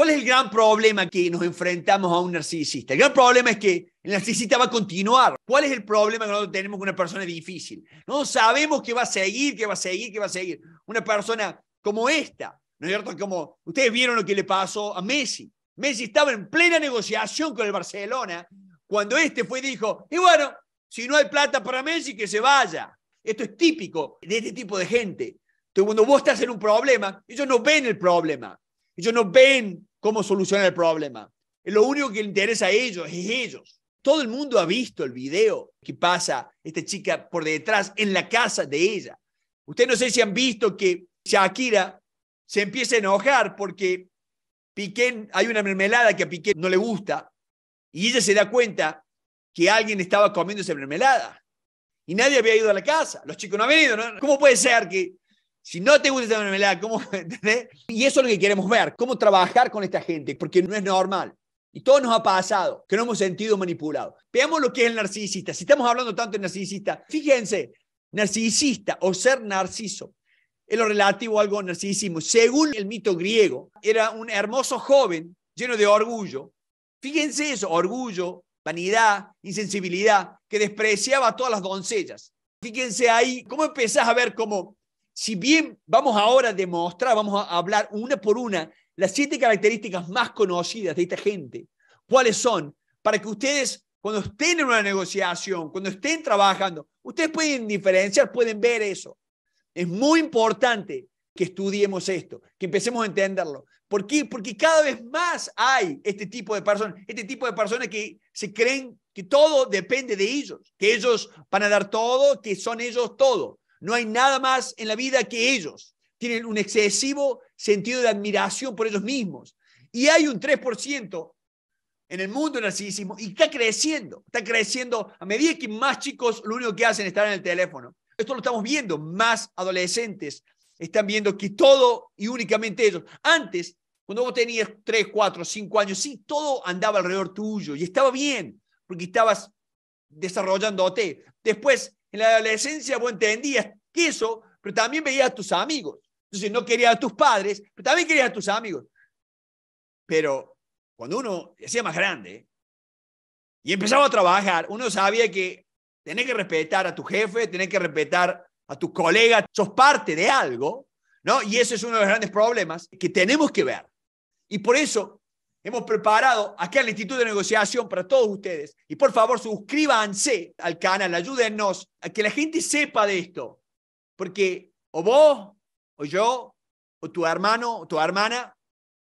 ¿Cuál es el gran problema que nos enfrentamos a un narcisista? El gran problema es que el narcisista va a continuar. ¿Cuál es el problema que nosotros tenemos con una persona difícil? No sabemos que va a seguir, que va a seguir, que va a seguir. Una persona como esta, ¿no es cierto? Como ustedes vieron lo que le pasó a Messi. Messi estaba en plena negociación con el Barcelona cuando este fue y dijo, y bueno, si no hay plata para Messi, que se vaya. Esto es típico de este tipo de gente. Entonces, cuando vos estás en un problema, ellos no ven el problema. Ellos no ven cómo solucionar el problema. Lo único que le interesa a ellos es ellos. Todo el mundo ha visto el video que pasa esta chica por detrás en la casa de ella. Ustedes no sé si han visto que Shakira se empieza a enojar porque Piqué, hay una mermelada que a Piqué no le gusta y ella se da cuenta que alguien estaba comiendo esa mermelada y nadie había ido a la casa. Los chicos no han venido. ¿no? ¿Cómo puede ser que si no te gusta esa mermelada, ¿cómo? Y eso es lo que queremos ver, cómo trabajar con esta gente, porque no es normal. Y todo nos ha pasado, que no hemos sentido manipulado. Veamos lo que es el narcisista. Si estamos hablando tanto de narcisista, fíjense, narcisista o ser narciso es lo relativo a algo narcisismo. Según el mito griego, era un hermoso joven lleno de orgullo. Fíjense eso, orgullo, vanidad, insensibilidad, que despreciaba a todas las doncellas. Fíjense ahí, ¿cómo empezás a ver cómo si bien vamos ahora a demostrar, vamos a hablar una por una las siete características más conocidas de esta gente, cuáles son, para que ustedes cuando estén en una negociación, cuando estén trabajando, ustedes pueden diferenciar, pueden ver eso. Es muy importante que estudiemos esto, que empecemos a entenderlo. ¿Por qué? Porque cada vez más hay este tipo de personas, este tipo de personas que se creen que todo depende de ellos, que ellos van a dar todo, que son ellos todo. No hay nada más en la vida que ellos. Tienen un excesivo sentido de admiración por ellos mismos. Y hay un 3% en el mundo del narcisismo y está creciendo. Está creciendo a medida que más chicos lo único que hacen es estar en el teléfono. Esto lo estamos viendo. Más adolescentes están viendo que todo y únicamente ellos. Antes, cuando vos tenías 3, 4, 5 años, sí, todo andaba alrededor tuyo y estaba bien porque estabas desarrollándote. Después en la adolescencia vos entendías que eso, pero también veías a tus amigos. Entonces no querías a tus padres, pero también querías a tus amigos. Pero cuando uno se hacía más grande y empezaba a trabajar, uno sabía que tenés que respetar a tu jefe, tenés que respetar a tus colegas, sos parte de algo, ¿no? Y eso es uno de los grandes problemas que tenemos que ver. Y por eso Hemos preparado aquí al Instituto de Negociación para todos ustedes. Y por favor, suscríbanse al canal, ayúdennos a que la gente sepa de esto. Porque o vos, o yo, o tu hermano, o tu hermana,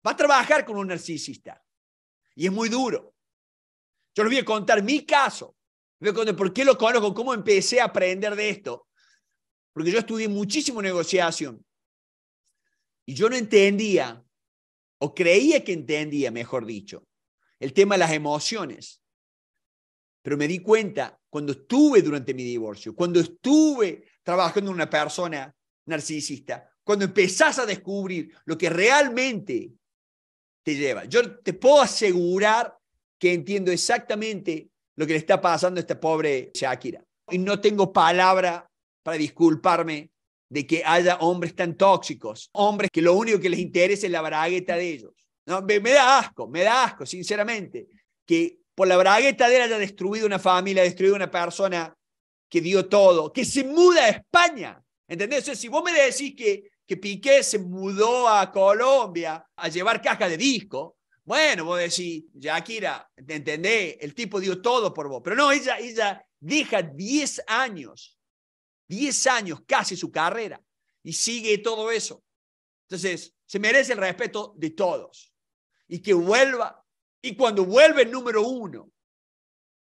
va a trabajar con un narcisista. Y es muy duro. Yo les voy a contar mi caso. Les voy a contar por qué lo conozco, cómo empecé a aprender de esto. Porque yo estudié muchísimo negociación. Y yo no entendía o creía que entendía, mejor dicho, el tema de las emociones. Pero me di cuenta cuando estuve durante mi divorcio, cuando estuve trabajando en una persona narcisista, cuando empezás a descubrir lo que realmente te lleva. Yo te puedo asegurar que entiendo exactamente lo que le está pasando a esta pobre Shakira. Y no tengo palabra para disculparme de que haya hombres tan tóxicos, hombres que lo único que les interesa es la bragueta de ellos. No, me, da asco, me da asco, sinceramente, que por la bragueta de él haya destruido una familia, destruido una persona que dio todo, que se muda a España. ¿Entendés? si vos me decís que, que Piqué se mudó a Colombia a llevar caja de disco, bueno, vos decís, Shakira, ¿entendés? El tipo dio todo por vos. Pero no, ella, ella deja 10 años 10 años casi su carrera y sigue todo eso. Entonces, se merece el respeto de todos. Y que vuelva, y cuando vuelve el número uno,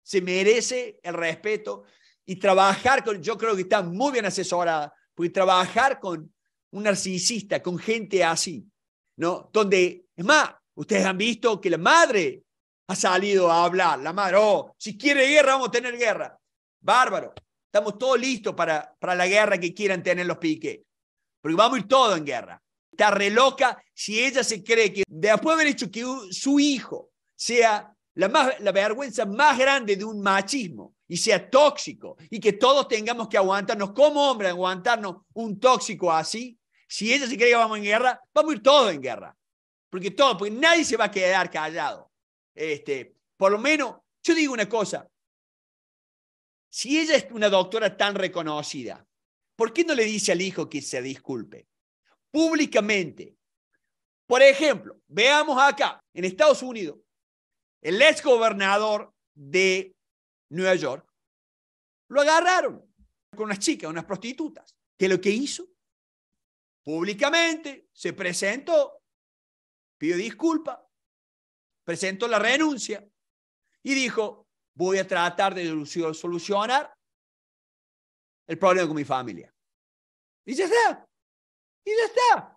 se merece el respeto y trabajar con, yo creo que está muy bien asesorada, porque trabajar con un narcisista, con gente así, ¿no? Donde, es más, ustedes han visto que la madre ha salido a hablar, la madre, oh, si quiere guerra, vamos a tener guerra. Bárbaro. Estamos todos listos para, para la guerra que quieran tener los piques. Porque vamos a ir todos en guerra. Está re loca si ella se cree que después de haber hecho que su hijo sea la, más, la vergüenza más grande de un machismo y sea tóxico y que todos tengamos que aguantarnos como hombres, aguantarnos un tóxico así. Si ella se cree que vamos en guerra, vamos a ir todos en guerra. Porque todo, porque nadie se va a quedar callado. Este, por lo menos, yo digo una cosa, si ella es una doctora tan reconocida, ¿por qué no le dice al hijo que se disculpe? Públicamente. Por ejemplo, veamos acá, en Estados Unidos, el ex gobernador de Nueva York lo agarraron con unas chicas, unas prostitutas. que lo que hizo? Públicamente se presentó, pidió disculpa, presentó la renuncia y dijo, voy a tratar de solucionar el problema con mi familia. Y ya está. Y ya está.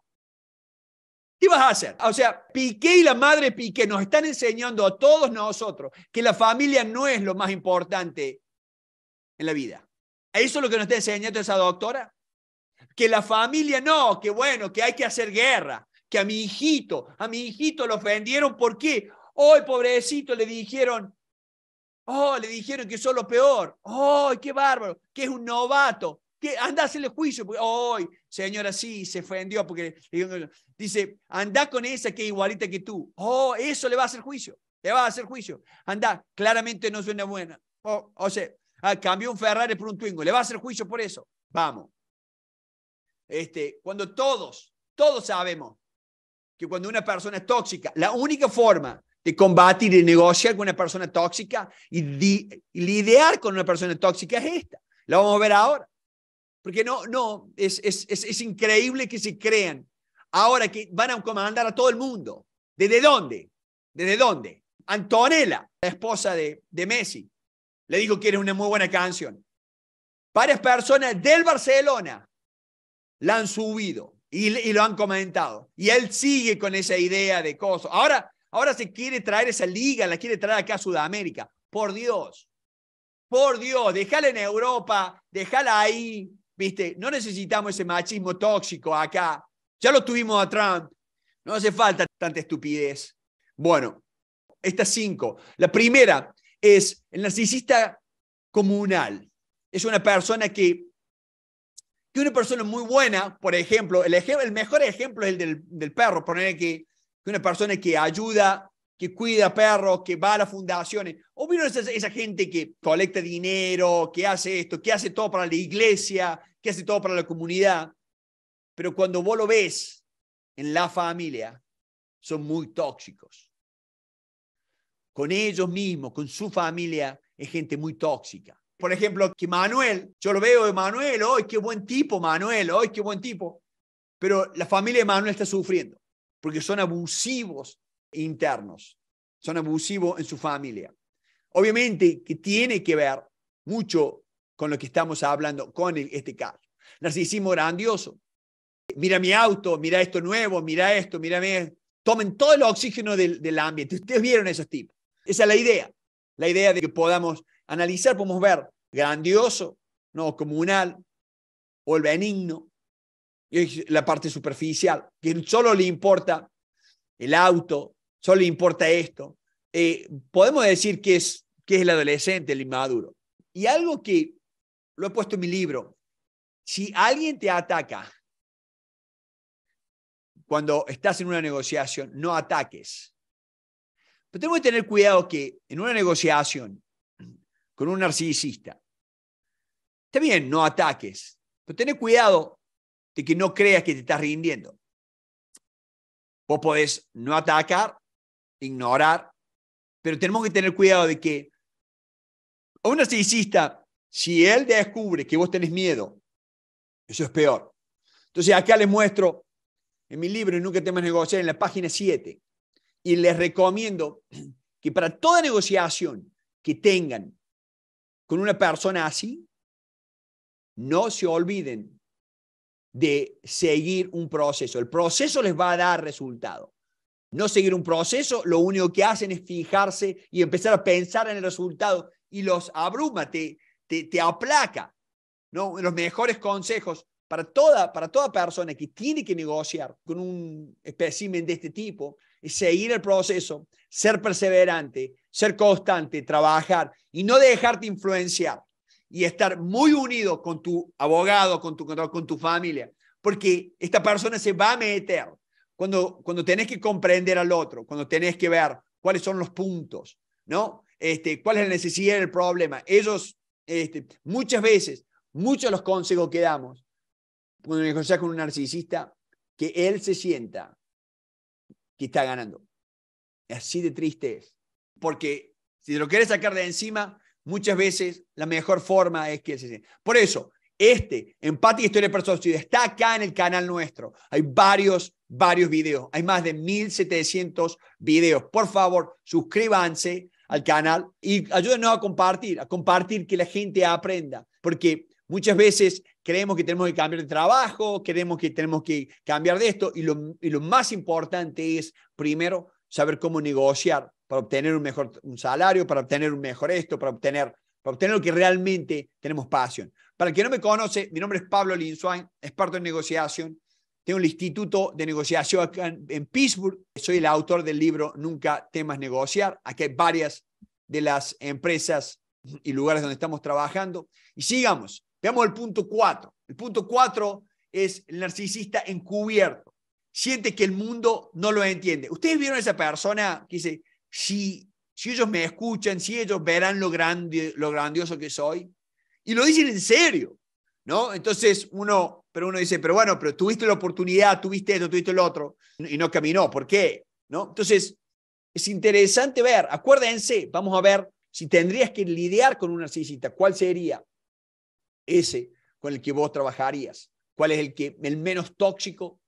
¿Qué vas a hacer? O sea, Piqué y la madre Piqué nos están enseñando a todos nosotros que la familia no es lo más importante en la vida. ¿Eso es lo que nos está enseñando esa doctora? Que la familia no, que bueno, que hay que hacer guerra, que a mi hijito, a mi hijito lo ofendieron. ¿Por qué? Hoy, pobrecito, le dijeron, Oh, le dijeron que soy lo peor. Oh, qué bárbaro, que es un novato. Que anda a hacerle juicio. oh, señora, sí, se ofendió porque dice, anda con esa que es igualita que tú. Oh, eso le va a hacer juicio. Le va a hacer juicio. Anda, claramente no suena buena. Oh, o sea, ah, cambió un Ferrari por un Twingo. Le va a hacer juicio por eso. Vamos. Este, cuando todos, todos sabemos que cuando una persona es tóxica, la única forma de combatir y negociar con una persona tóxica y, lidiar con una persona tóxica es esta. La vamos a ver ahora. Porque no, no, es, es, increíble que se crean ahora que van a comandar a todo el mundo. ¿Desde dónde? ¿Desde dónde? Antonella, la esposa de, de Messi, le dijo que era una muy buena canción. Varias personas del Barcelona la han subido y, y, lo han comentado. Y él sigue con esa idea de cosas. Ahora Ahora se quiere traer esa liga, la quiere traer acá a Sudamérica. Por Dios, por Dios, déjala en Europa, déjala ahí, ¿viste? No necesitamos ese machismo tóxico acá. Ya lo tuvimos a Trump. No hace falta tanta estupidez. Bueno, estas cinco. La primera es el narcisista comunal. Es una persona que, que una persona muy buena, por ejemplo, el, mejor ejemplo es el del, perro, poner que una persona que ayuda, que cuida perros, que va a las fundaciones, o bien esa, esa gente que colecta dinero, que hace esto, que hace todo para la iglesia, que hace todo para la comunidad, pero cuando vos lo ves en la familia, son muy tóxicos. Con ellos mismos, con su familia, es gente muy tóxica. Por ejemplo, que Manuel, yo lo veo de Manuel, hoy qué buen tipo Manuel, hoy qué buen tipo! Pero la familia de Manuel está sufriendo porque son abusivos internos, son abusivos en su familia. Obviamente que tiene que ver mucho con lo que estamos hablando con este caso. Narcisismo grandioso. Mira mi auto, mira esto nuevo, mira esto, mira Tomen todo el oxígeno del, ambiente. Ustedes vieron esos tipos. Esa es la idea. La idea de que podamos analizar, podemos ver grandioso, no comunal, o el benigno, la parte superficial, que solo le importa el auto, solo le importa esto. Eh, podemos decir que es, que es el adolescente, el inmaduro. Y algo que lo he puesto en mi libro, si alguien te ataca cuando estás en una negociación, no ataques. Pero tenemos que tener cuidado que en una negociación con un narcisista, está bien, no ataques, pero tener cuidado de que no creas que te estás rindiendo. Vos podés no atacar, ignorar, pero tenemos que tener cuidado de que a un narcisista, si él descubre que vos tenés miedo, eso es peor. Entonces acá les muestro en mi libro Nunca temas negociar, en la página 7, y les recomiendo que para toda negociación que tengan con una persona así, no se olviden de seguir un proceso. El proceso les va a dar resultado. No seguir un proceso, lo único que hacen es fijarse y empezar a pensar en el resultado y los abruma, te, aplaca. Los mejores consejos para toda, para toda persona que tiene que negociar con un espécimen de este tipo es seguir el proceso, ser perseverante, ser constante, trabajar y no dejarte influenciar y estar muy unido con tu abogado, con tu con tu familia, porque esta persona se va a meter. Cuando, cuando tenés que comprender al otro, cuando tenés que ver cuáles son los puntos, ¿no? Este, cuál es la necesidad del problema. Ellos, este, muchas veces, muchos de los consejos que damos, cuando negocias con un narcisista, que él se sienta que está ganando. Así de triste es. Porque si lo quieres sacar de encima, Muchas veces la mejor forma es que se... Por eso, este, Empate y Historia Personal está acá en el canal nuestro. Hay varios, varios videos. Hay más de 1.700 videos. Por favor, suscríbanse al canal y ayúdenos a compartir, a compartir que la gente aprenda. Porque muchas veces creemos que tenemos que cambiar de trabajo, creemos que tenemos que cambiar de esto. Y lo, y lo más importante es, primero, saber cómo negociar para obtener un mejor un salario, para obtener un mejor esto, para obtener, obtener lo que realmente tenemos pasión. Para el que no me conoce, mi nombre es Pablo Linswan, experto en negociación. Tengo el Instituto de Negociación acá en, Pittsburgh. Soy el autor del libro Nunca temas negociar. Aquí hay varias de las empresas y lugares donde estamos trabajando. Y sigamos. Veamos el punto 4. El punto 4 es el narcisista encubierto. Siente que el mundo no lo entiende. ¿Ustedes vieron a esa persona que dice, si, si ellos me escuchan, si ellos verán lo, grande, lo grandioso que soy. Y lo dicen en serio, ¿no? Entonces uno, pero uno dice, pero bueno, pero tuviste la oportunidad, tuviste esto, tuviste el otro, y no caminó, ¿por qué? ¿No? Entonces, es interesante ver, acuérdense, vamos a ver si tendrías que lidiar con un narcisista, ¿cuál sería ese con el que vos trabajarías? ¿Cuál es el, que, el menos tóxico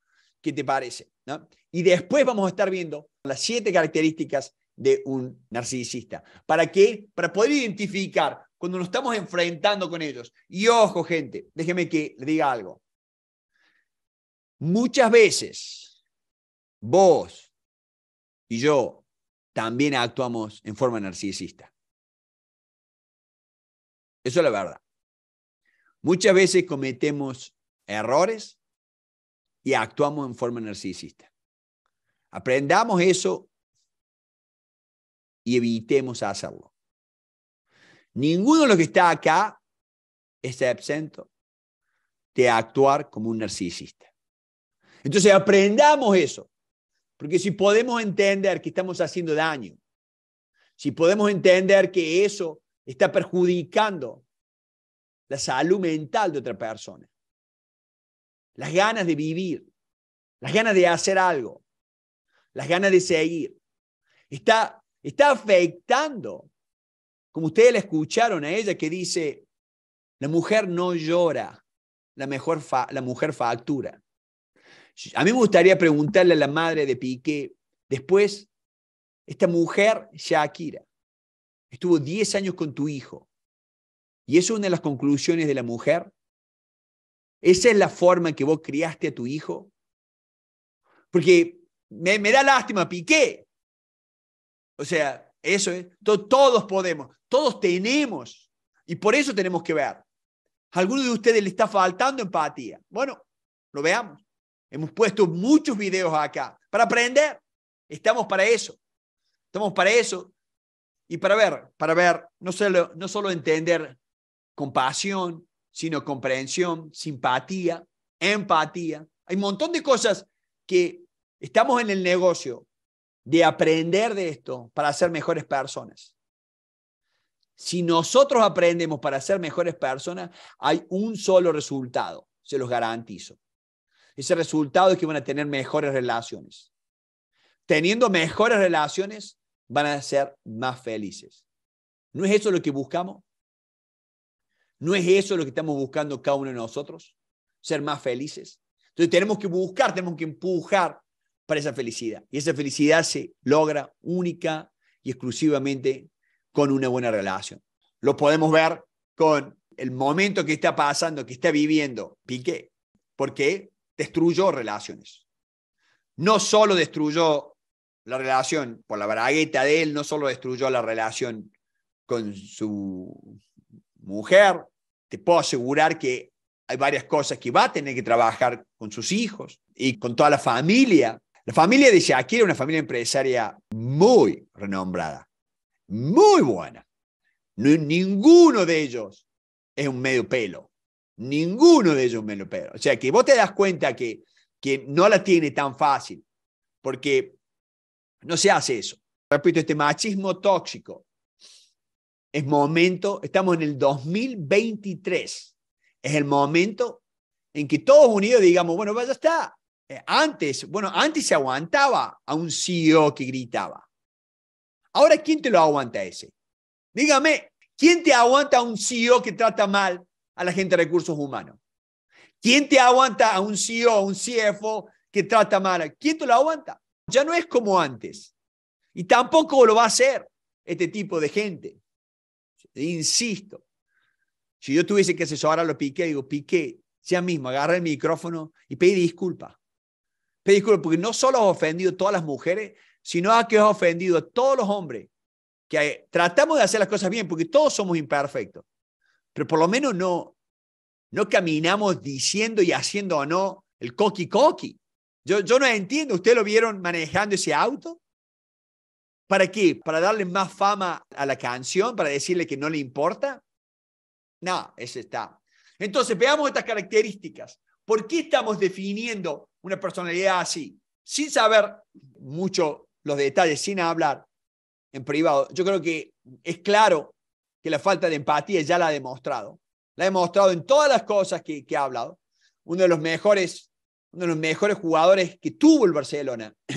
que te parece? ¿no? Y después vamos a estar viendo las siete características de un narcisista. ¿Para qué? Para poder identificar cuando nos estamos enfrentando con ellos. Y ojo, gente, déjeme que le diga algo. Muchas veces vos y yo también actuamos en forma narcisista. Eso es la verdad. Muchas veces cometemos errores y actuamos en forma narcisista. Aprendamos eso y evitemos hacerlo. Ninguno de los que está acá está exento de actuar como un narcisista. Entonces aprendamos eso, porque si podemos entender que estamos haciendo daño, si podemos entender que eso está perjudicando la salud mental de otra persona, las ganas de vivir, las ganas de hacer algo, las ganas de seguir, está Está afectando. Como ustedes la escucharon a ella que dice, la mujer no llora, la, mejor la mujer factura. A mí me gustaría preguntarle a la madre de Piqué, después, esta mujer, Shakira, estuvo 10 años con tu hijo. Y eso es una de las conclusiones de la mujer. Esa es la forma en que vos criaste a tu hijo. Porque me da lástima, Piqué, o sea, eso es, todos podemos, todos tenemos. Y por eso tenemos que ver. alguno de ustedes le está faltando empatía. Bueno, lo veamos. Hemos puesto muchos videos acá para aprender. Estamos para eso. Estamos para eso. Y para ver, para ver, no solo, no solo entender compasión, sino comprensión, simpatía, empatía. Hay un montón de cosas que estamos en el negocio de aprender de esto para ser mejores personas. Si nosotros aprendemos para ser mejores personas, hay un solo resultado, se los garantizo. Ese resultado es que van a tener mejores relaciones. Teniendo mejores relaciones, van a ser más felices. ¿No es eso lo que buscamos? ¿No es eso lo que estamos buscando cada uno de nosotros? Ser más felices. Entonces tenemos que buscar, tenemos que empujar para esa felicidad. Y esa felicidad se logra única y exclusivamente con una buena relación. Lo podemos ver con el momento que está pasando, que está viviendo Piqué, porque destruyó relaciones. No solo destruyó la relación por la bragueta de él, no solo destruyó la relación con su mujer, te puedo asegurar que hay varias cosas que va a tener que trabajar con sus hijos y con toda la familia la familia de Shakira era una familia empresaria muy renombrada, muy buena. ninguno de ellos es un medio pelo. Ninguno de ellos es un medio pelo. O sea que vos te das cuenta que, que no la tiene tan fácil, porque no se hace eso. Repito, este machismo tóxico es momento, estamos en el 2023, es el momento en que todos unidos digamos, bueno, vaya está, eh, antes, bueno, antes se aguantaba a un CEO que gritaba. Ahora, ¿quién te lo aguanta ese? Dígame, ¿quién te aguanta a un CEO que trata mal a la gente de recursos humanos? ¿Quién te aguanta a un CEO, a un CFO que trata mal? ¿Quién te lo aguanta? Ya no es como antes. Y tampoco lo va a hacer este tipo de gente. Insisto. Si yo tuviese que asesorar a los Piqué, digo, Piqué, sea mismo, agarra el micrófono y pide disculpas. Pedí porque no solo has ofendido a todas las mujeres, sino a que has ofendido a todos los hombres que tratamos de hacer las cosas bien, porque todos somos imperfectos, pero por lo menos no, no caminamos diciendo y haciendo o no el coqui coqui. Yo, yo no entiendo, ¿ustedes lo vieron manejando ese auto? ¿Para qué? ¿Para darle más fama a la canción? ¿Para decirle que no le importa? No, eso está. Entonces, veamos estas características. ¿Por qué estamos definiendo una personalidad así, sin saber mucho los detalles, sin hablar en privado, yo creo que es claro que la falta de empatía ya la ha demostrado. La ha demostrado en todas las cosas que, que ha hablado. Uno de los mejores, uno de los mejores jugadores que tuvo el Barcelona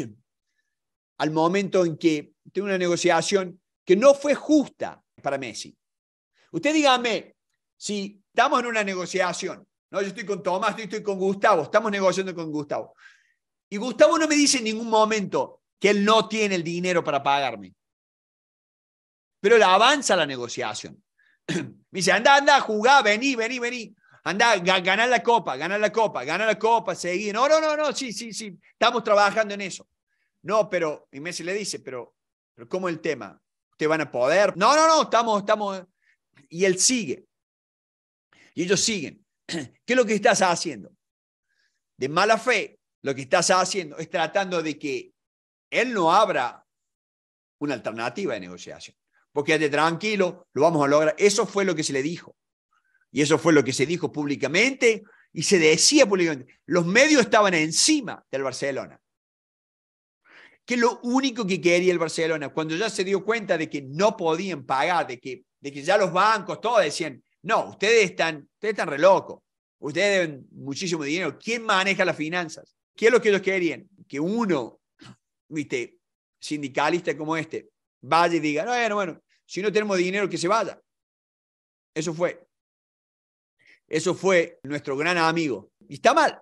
al momento en que tuvo una negociación que no fue justa para Messi. Usted dígame, si estamos en una negociación no, yo estoy con Tomás, yo estoy con Gustavo, estamos negociando con Gustavo. Y Gustavo no me dice en ningún momento que él no tiene el dinero para pagarme. Pero él avanza la negociación. me dice, anda, anda, jugá, vení, vení, vení. Anda, ganar la copa, ganar la copa, ganar la copa, seguí. No, no, no, no, sí, sí, sí, estamos trabajando en eso. No, pero, y Messi le dice, pero, pero ¿cómo el tema? ¿Ustedes van a poder? No, no, no, estamos, estamos. Y él sigue. Y ellos siguen. ¿Qué es lo que estás haciendo? De mala fe, lo que estás haciendo es tratando de que él no abra una alternativa de negociación. Porque de tranquilo, lo vamos a lograr. Eso fue lo que se le dijo. Y eso fue lo que se dijo públicamente y se decía públicamente. Los medios estaban encima del Barcelona. Que lo único que quería el Barcelona, cuando ya se dio cuenta de que no podían pagar, de que, de que ya los bancos, todos decían, no, ustedes están, están re Ustedes deben muchísimo dinero. ¿Quién maneja las finanzas? ¿Qué es lo que ellos querían? Que uno, viste, sindicalista como este, vaya y diga, no, bueno, bueno, si no tenemos dinero, que se vaya. Eso fue. Eso fue nuestro gran amigo. Y está mal.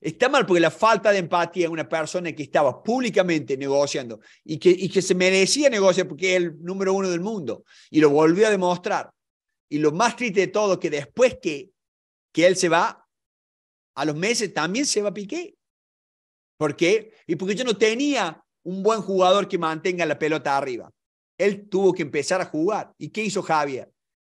Está mal porque la falta de empatía en una persona que estaba públicamente negociando y que, y que se merecía negociar porque es el número uno del mundo y lo volvió a demostrar. Y lo más triste de todo, que después que, que él se va, a los meses también se va Piqué. ¿Por qué? Y porque yo no tenía un buen jugador que mantenga la pelota arriba. Él tuvo que empezar a jugar. ¿Y qué hizo Javier,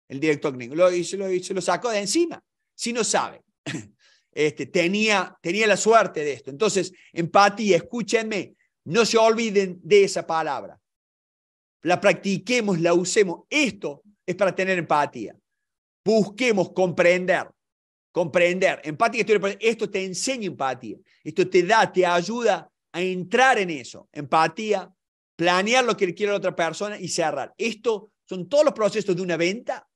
el director técnico? Lo, hizo, lo, hizo, lo sacó de encima. Si no sabe, este, tenía, tenía la suerte de esto. Entonces, empatía, escúchenme, no se olviden de esa palabra. La practiquemos, la usemos. Esto es para tener empatía. Busquemos comprender, comprender. Empatía, esto te enseña empatía. Esto te da, te ayuda a entrar en eso. Empatía, planear lo que quiere la otra persona y cerrar. Esto son todos los procesos de una venta,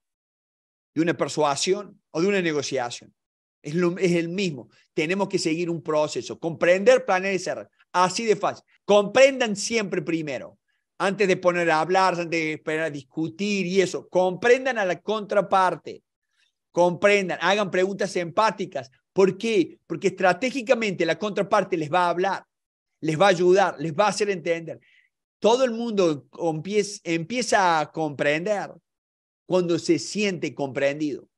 de una persuasión o de una negociación. Es, es el mismo. Tenemos que seguir un proceso. Comprender, planear y cerrar. Así de fácil. Comprendan siempre primero antes de poner a hablar, antes de esperar a discutir y eso, comprendan a la contraparte, comprendan, hagan preguntas empáticas. ¿Por qué? Porque estratégicamente la contraparte les va a hablar, les va a ayudar, les va a hacer entender. Todo el mundo empieza a comprender cuando se siente comprendido.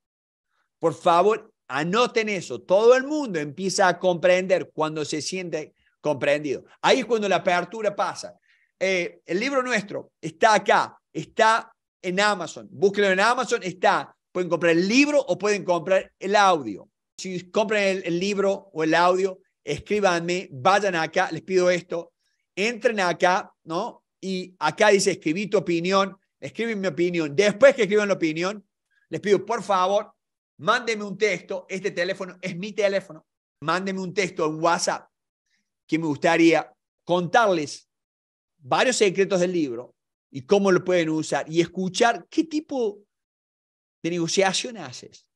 Por favor, anoten eso. Todo el mundo empieza a comprender cuando se siente comprendido. Ahí es cuando la apertura pasa. Eh, el libro nuestro está acá, está en Amazon. Búsquenlo en Amazon, está. Pueden comprar el libro o pueden comprar el audio. Si compran el, libro o el audio, escríbanme, vayan acá, les pido esto, entren acá, ¿no? Y acá dice, escribí tu opinión, escriben mi opinión. Después que escriban la opinión, les pido, por favor, mándenme un texto. Este teléfono es mi teléfono. Mándenme un texto en WhatsApp que me gustaría contarles varios secretos del libro y cómo lo pueden usar y escuchar qué tipo de negociación haces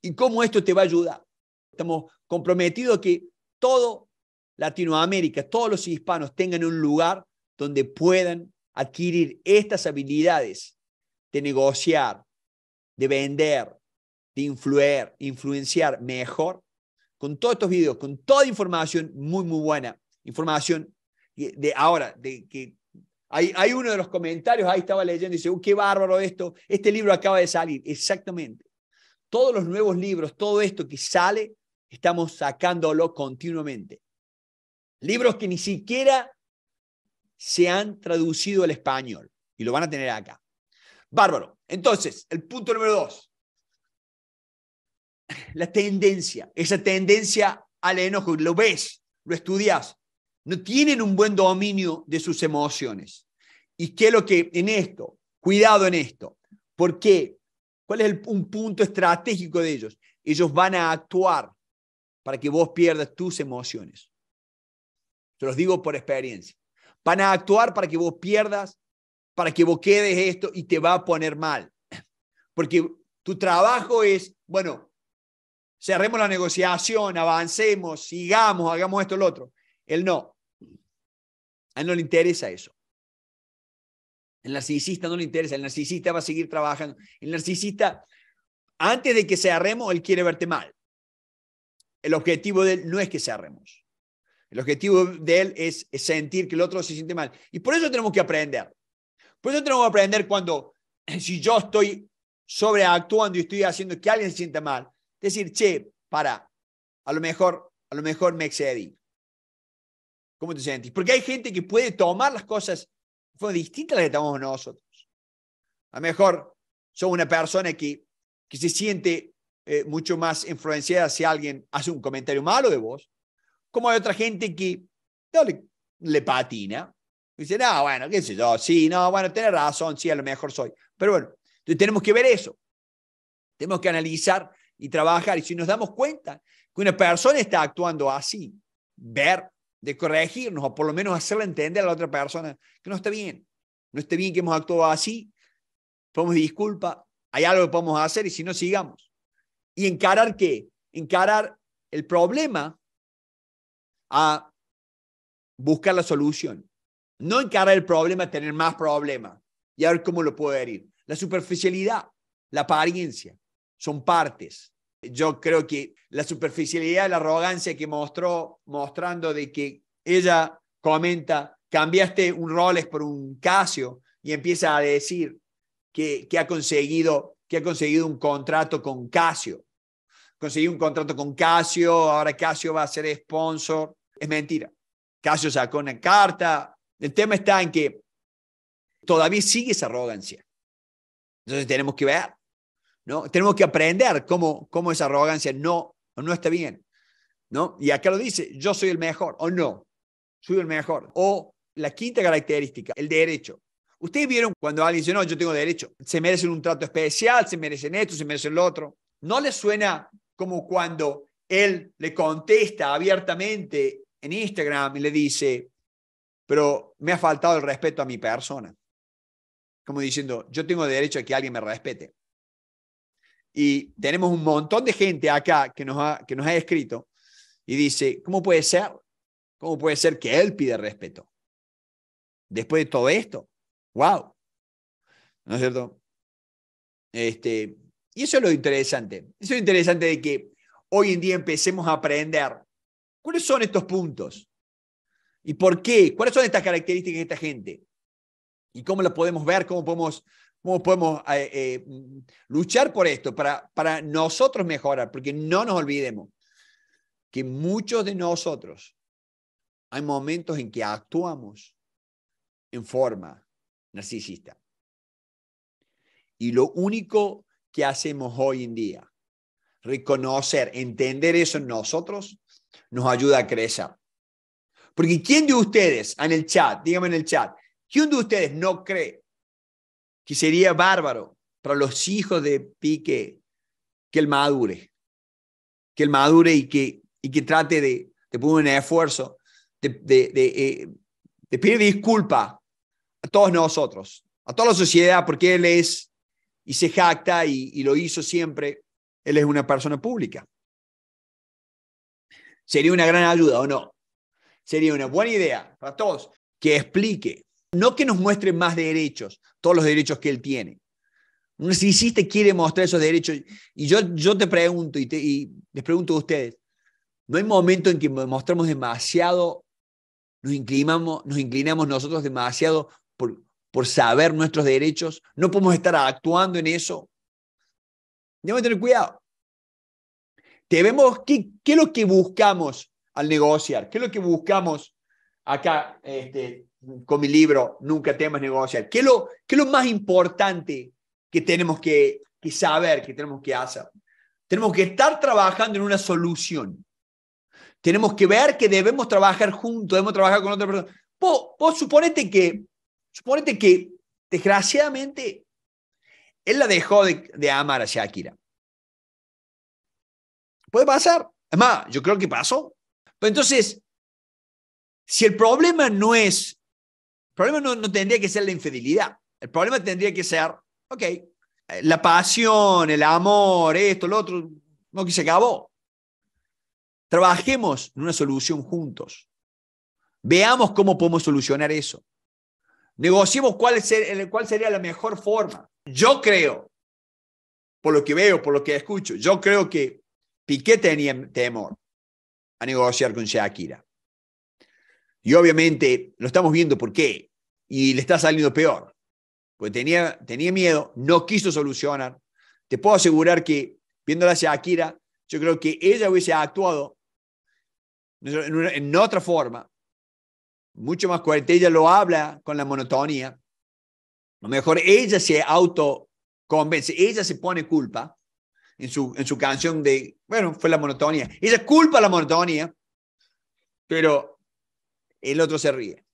y cómo esto te va a ayudar. Estamos comprometidos a que todo Latinoamérica, todos los hispanos tengan un lugar donde puedan adquirir estas habilidades de negociar, de vender, de influir, influenciar mejor con todos estos videos, con toda información muy, muy buena, información de ahora, de que hay, hay, uno de los comentarios, ahí estaba leyendo, dice, uh, qué bárbaro esto, este libro acaba de salir. Exactamente. Todos los nuevos libros, todo esto que sale, estamos sacándolo continuamente. Libros que ni siquiera se han traducido al español y lo van a tener acá. Bárbaro. Entonces, el punto número dos. La tendencia, esa tendencia al enojo, lo ves, lo estudias, no tienen un buen dominio de sus emociones. ¿Y qué es lo que en esto? Cuidado en esto. ¿Por qué? ¿Cuál es un punto estratégico de ellos? Ellos van a actuar para que vos pierdas tus emociones. Se los digo por experiencia. Van a actuar para que vos pierdas, para que vos quedes esto y te va a poner mal. Porque tu trabajo es, bueno, cerremos la negociación, avancemos, sigamos, hagamos esto, lo otro. el no. A él no le interesa eso. El narcisista no le interesa, el narcisista va a seguir trabajando. El narcisista, antes de que se arremos, él quiere verte mal. El objetivo de él no es que se arremos. El objetivo de él es, sentir que el otro se siente mal. Y por eso tenemos que aprender. Por eso tenemos que aprender cuando, si yo estoy sobreactuando y estoy haciendo que alguien se sienta mal, decir, che, para, a lo mejor, a lo mejor me excedí. ¿Cómo te sentís? Porque hay gente que puede tomar las cosas de forma distinta a la que estamos nosotros. A lo mejor soy una persona que, que se siente eh, mucho más influenciada si alguien hace un comentario malo de vos, como hay otra gente que le, patina. dice, no, bueno, qué sé yo, sí, no, bueno, tenés razón, sí, a lo mejor soy. Pero bueno, tenemos que ver eso. Tenemos que analizar y trabajar. Y si nos damos cuenta que una persona está actuando así, ver de corregirnos o por lo menos hacerle entender a la otra persona que no está bien, no está bien que hemos actuado así, podemos disculpa, hay algo que podemos hacer y si no, sigamos. ¿Y encarar qué? Encarar el problema a buscar la solución. No encarar el problema, a tener más problemas y a ver cómo lo puede herir. La superficialidad, la apariencia, son partes yo creo que la superficialidad, la arrogancia que mostró, mostrando de que ella comenta, cambiaste un Rolex por un Casio y empieza a decir que, que ha, conseguido, que ha conseguido un contrato con Casio. Conseguí un contrato con Casio, ahora Casio va a ser sponsor. Es mentira. Casio sacó una carta. El tema está en que todavía sigue esa arrogancia. Entonces tenemos que ver ¿no? Tenemos que aprender cómo, cómo esa arrogancia no, no está bien, ¿no? Y acá lo dice, yo soy el mejor, o no, soy el mejor. O la quinta característica, el derecho. Ustedes vieron cuando alguien dice, no, yo tengo derecho, se merecen un trato especial, se merecen esto, se merecen lo otro. ¿No le suena como cuando él le contesta abiertamente en Instagram y le dice, pero me ha faltado el respeto a mi persona? Como diciendo, yo tengo derecho a que alguien me respete. Y tenemos un montón de gente acá que nos ha, que nos ha escrito y dice, ¿cómo puede ser? ¿Cómo puede ser que él pida respeto? Después de todo esto, wow. ¿No es cierto? Este, y eso es lo interesante. Eso es lo interesante de que hoy en día empecemos a aprender cuáles son estos puntos y por qué, cuáles son estas características de esta gente y cómo lo podemos ver, cómo podemos ¿Cómo podemos eh, eh, luchar por esto para, para nosotros mejorar? Porque no nos olvidemos que muchos de nosotros hay momentos en que actuamos en forma narcisista. Y lo único que hacemos hoy en día, reconocer, entender eso en nosotros, nos ayuda a crecer. Porque ¿quién de ustedes en el chat, dígame en el chat, ¿quién de ustedes no cree que sería bárbaro para los hijos de Pique que él madure, que él madure y que, y que trate de, de poner un esfuerzo, de, de, eh, pedir disculpa a todos nosotros, a toda la sociedad, porque él es y se jacta y lo hizo siempre, él es una persona pública. Sería una gran ayuda, ¿o no? Sería una buena idea para todos que explique no que nos muestre más derechos, todos los derechos que él tiene. si narcisista quiere mostrar esos derechos. Y yo, yo te pregunto, y, les pregunto a ustedes, ¿no hay momento en que mostramos demasiado, nos inclinamos, nos inclinamos nosotros demasiado por, por saber nuestros derechos? ¿No podemos estar actuando en eso? Debemos tener cuidado. Debemos, ¿qué, ¿qué es lo que buscamos al negociar? ¿Qué es lo que buscamos acá este, con mi libro Nunca temas negociar. ¿Qué es lo, qué lo más importante que tenemos que, saber, que tenemos que hacer? Tenemos que estar trabajando en una solución. Tenemos que ver que debemos trabajar juntos, debemos trabajar con otra persona. Pues suponete que, suponete que, desgraciadamente, él la dejó de, de amar a Shakira. Puede pasar. Es más, yo creo que pasó. Pero entonces, si el problema no es el problema no, tendría que ser la infidelidad. El problema tendría que ser, ok, eh, la pasión, el amor, esto, lo otro, no que se acabó. Trabajemos en una solución juntos. Veamos cómo podemos solucionar eso. Negociemos cuál, ser, cuál sería la mejor forma. Yo creo, por lo que veo, por lo que escucho, yo creo que Piqué tenía temor a negociar con Shakira. Y obviamente lo estamos viendo por qué. Y le está saliendo peor. Porque tenía, tenía miedo, no quiso solucionar. Te puedo asegurar que, viéndola hacia Akira, yo creo que ella hubiese actuado en, otra forma, mucho más coherente. Ella lo habla con la monotonía. A lo mejor ella se autoconvence, ella se pone culpa en su, en su canción de, bueno, fue la monotonía. Ella culpa la monotonía, pero el otro se ríe.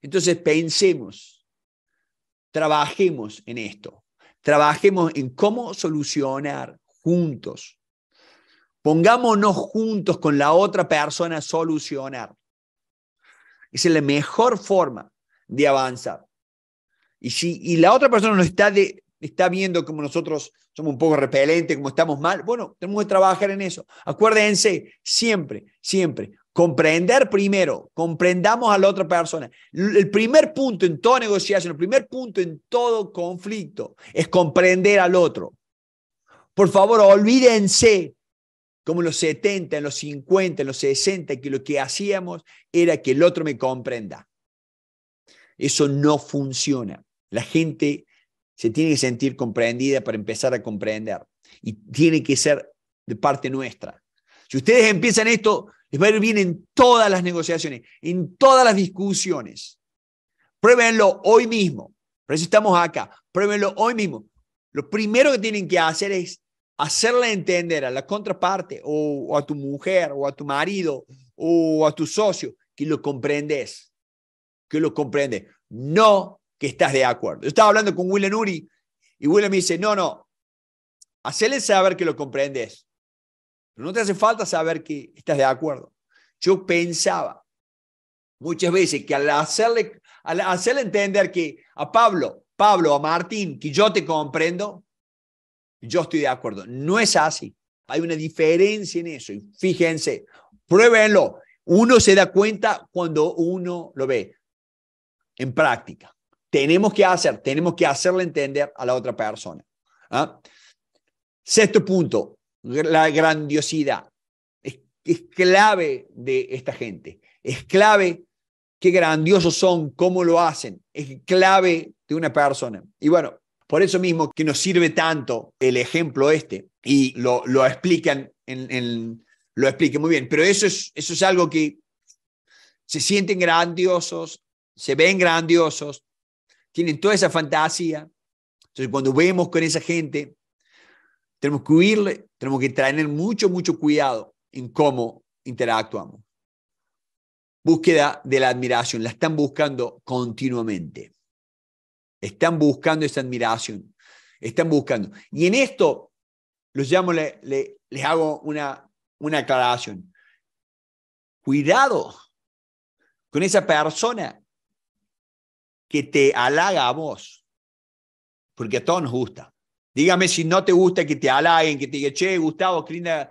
Entonces pensemos, trabajemos en esto, trabajemos en cómo solucionar juntos. Pongámonos juntos con la otra persona a solucionar. Esa es la mejor forma de avanzar. Y si la otra persona nos está, está viendo como nosotros somos un poco repelentes, como estamos mal, bueno, tenemos que trabajar en eso. Acuérdense, siempre, siempre, Comprender primero, comprendamos a la otra persona. El primer punto en toda negociación, el primer punto en todo conflicto es comprender al otro. Por favor, olvídense como en los 70, en los 50, en los 60, que lo que hacíamos era que el otro me comprenda. Eso no funciona. La gente se tiene que sentir comprendida para empezar a comprender y tiene que ser de parte nuestra. Si ustedes empiezan esto les va bien en todas las negociaciones, en todas las discusiones. Pruébenlo hoy mismo. Por eso estamos acá. Pruébenlo hoy mismo. Lo primero que tienen que hacer es hacerle entender a la contraparte o, a tu mujer o a tu marido o a tu socio que lo comprendes. Que lo comprendes. No que estás de acuerdo. Yo estaba hablando con William Uri y William me dice, no, no, hacerle saber que lo comprendes no te hace falta saber que estás de acuerdo. Yo pensaba muchas veces que al hacerle, al hacerle entender que a Pablo, Pablo, a Martín, que yo te comprendo, yo estoy de acuerdo. No es así. Hay una diferencia en eso. fíjense, pruébenlo. Uno se da cuenta cuando uno lo ve en práctica. Tenemos que hacer, tenemos que hacerle entender a la otra persona. ¿ah? Sexto punto, la grandiosidad. Es, clave de esta gente. Es clave qué grandiosos son, cómo lo hacen. Es clave de una persona. Y bueno, por eso mismo que nos sirve tanto el ejemplo este y lo, lo explican en, lo muy bien. Pero eso es, eso es algo que se sienten grandiosos, se ven grandiosos, tienen toda esa fantasía. Entonces, cuando vemos con esa gente, tenemos que huirle, tenemos que tener mucho, mucho cuidado en cómo interactuamos. Búsqueda de la admiración. La están buscando continuamente. Están buscando esa admiración. Están buscando. Y en esto, los llamo, les hago una, una aclaración. Cuidado con esa persona que te halaga a vos, porque a todos nos gusta. Dígame si no te gusta que te halaguen, que te diga, che, Gustavo, qué linda,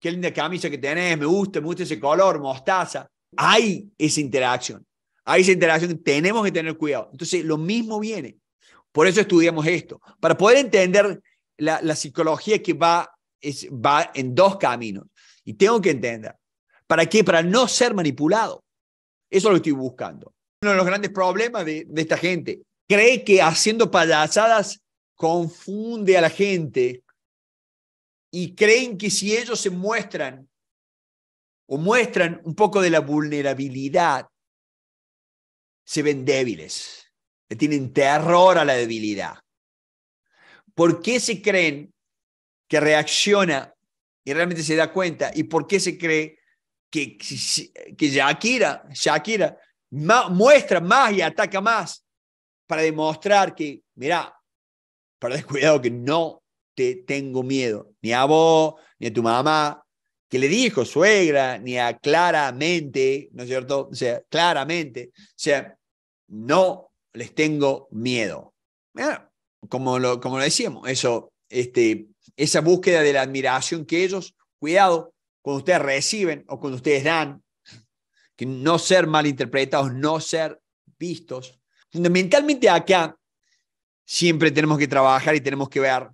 qué linda camisa que tenés, me gusta, me gusta ese color, mostaza. Hay esa interacción, hay esa interacción, tenemos que tener cuidado. Entonces, lo mismo viene. Por eso estudiamos esto, para poder entender la, la psicología que va, es, va en dos caminos. Y tengo que entender, ¿para qué? Para no ser manipulado. Eso es lo que estoy buscando. Uno de los grandes problemas de, de esta gente, cree que haciendo payasadas confunde a la gente y creen que si ellos se muestran o muestran un poco de la vulnerabilidad, se ven débiles, tienen terror a la debilidad. ¿Por qué se creen que reacciona y realmente se da cuenta? ¿Y por qué se cree que, Shakira, Shakira muestra más y ataca más para demostrar que, mira, perdés cuidado que no te tengo miedo, ni a vos, ni a tu mamá, que le dijo suegra, ni a claramente, ¿no es cierto? O sea, claramente, o sea, no les tengo miedo. como lo, como lo decíamos, eso, este, esa búsqueda de la admiración que ellos, cuidado, cuando ustedes reciben o cuando ustedes dan, que no ser malinterpretados, no ser vistos. Fundamentalmente acá siempre tenemos que trabajar y tenemos que ver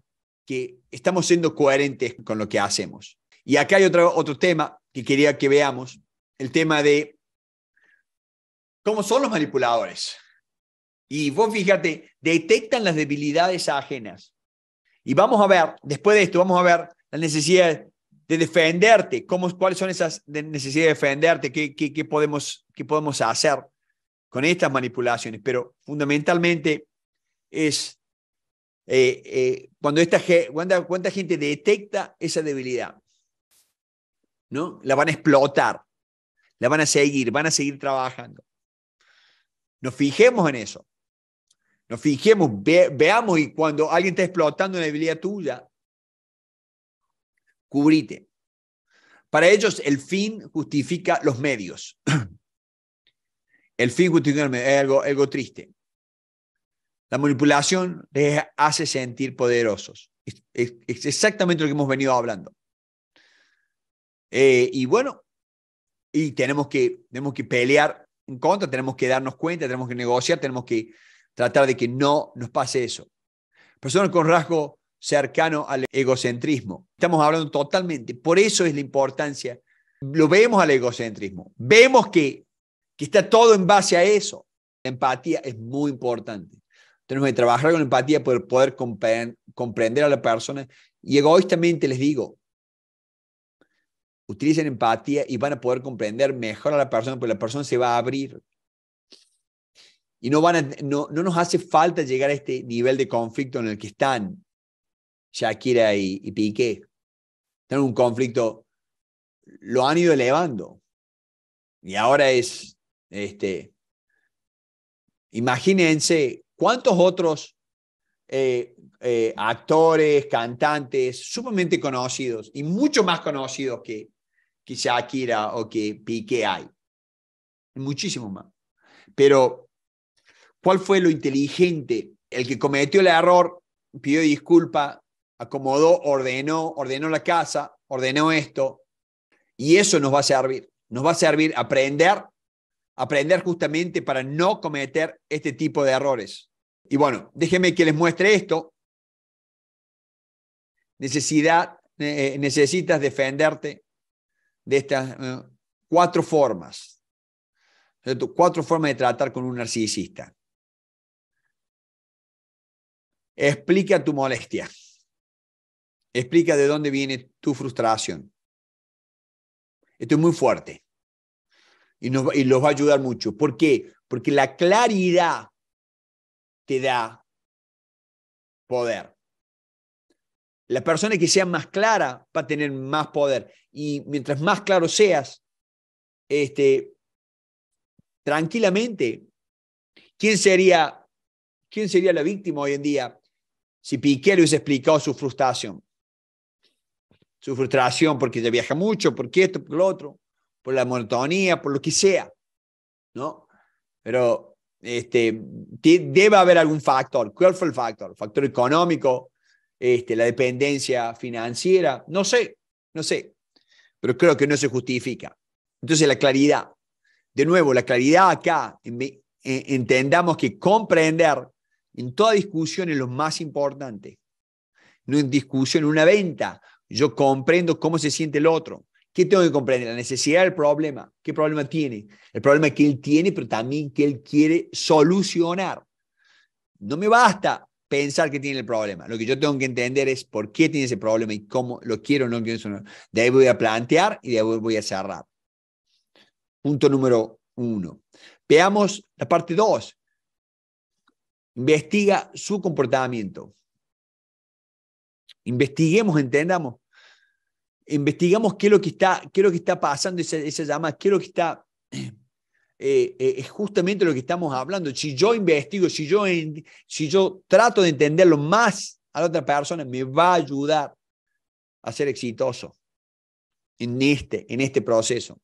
que estamos siendo coherentes con lo que hacemos. Y acá hay otro, otro tema que quería que veamos, el tema de cómo son los manipuladores. Y vos fíjate, detectan las debilidades ajenas. Y vamos a ver, después de esto, vamos a ver la necesidad de defenderte, cómo, cuáles son esas necesidades de defenderte, qué, podemos, qué podemos hacer con estas manipulaciones. Pero fundamentalmente es eh, eh, cuando esta cuánta, cuánta gente detecta esa debilidad. ¿No? La van a explotar, la van a seguir, van a seguir trabajando. Nos fijemos en eso. Nos fijemos, veamos y cuando alguien está explotando una debilidad tuya, cubrite. Para ellos el fin justifica los medios. El fin justifica los medios. Es algo triste. La manipulación les hace sentir poderosos. Es, exactamente lo que hemos venido hablando. Eh, y bueno, y tenemos que, tenemos que pelear en contra, tenemos que darnos cuenta, tenemos que negociar, tenemos que tratar de que no nos pase eso. Personas con rasgo cercano al egocentrismo. Estamos hablando totalmente. Por eso es la importancia. Lo vemos al egocentrismo. Vemos que, que está todo en base a eso. La empatía es muy importante. Tenemos que trabajar con empatía para poder comprender a la persona. Y egoístamente les digo, utilicen empatía y van a poder comprender mejor a la persona, porque la persona se va a abrir. Y no, van no, nos hace falta llegar a este nivel de conflicto en el que están Shakira y, Piqué. Están en un conflicto, lo han ido elevando. Y ahora es, este, imagínense ¿Cuántos otros eh, eh, actores, cantantes sumamente conocidos y mucho más conocidos que, que Shakira o que Piqué hay? Muchísimo más. Pero, ¿cuál fue lo inteligente? El que cometió el error pidió disculpa, acomodó, ordenó, ordenó la casa, ordenó esto. Y eso nos va a servir. Nos va a servir aprender aprender justamente para no cometer este tipo de errores. Y bueno, déjenme que les muestre esto. Necesidad, eh, necesitas defenderte de estas eh, cuatro formas, cuatro formas de tratar con un narcisista. Explica tu molestia. Explica de dónde viene tu frustración. Esto es muy fuerte y, los va a ayudar mucho. ¿Por qué? Porque la claridad te da poder. La persona que sean más clara va a tener más poder. Y mientras más claro seas, este, tranquilamente, ¿quién sería, ¿quién sería la víctima hoy en día si Piqué le hubiese explicado su frustración? Su frustración porque ya viaja mucho, porque esto, porque lo otro por la monotonía, por lo que sea, ¿no? Pero este, debe haber algún factor. ¿Cuál fue el factor? ¿Factor económico? Este, ¿La dependencia financiera? No sé, no sé. Pero creo que no se justifica. Entonces, la claridad. De nuevo, la claridad acá, entendamos que comprender en toda discusión es lo más importante. No en discusión, en una venta. Yo comprendo cómo se siente el otro. ¿Qué tengo que comprender? La necesidad del problema. ¿Qué problema tiene? El problema que él tiene, pero también que él quiere solucionar. No me basta pensar que tiene el problema. Lo que yo tengo que entender es por qué tiene ese problema y cómo lo quiero o no quiero solucionar. De ahí voy a plantear y de ahí voy a cerrar. Punto número uno. Veamos la parte dos. Investiga su comportamiento. Investiguemos, entendamos investigamos qué es lo que está, lo que está pasando esa, esa llama, qué es lo que está... Eh, eh, es justamente lo que estamos hablando. Si yo investigo, si yo, si yo trato de entenderlo más a la otra persona, me va a ayudar a ser exitoso en este, en este proceso.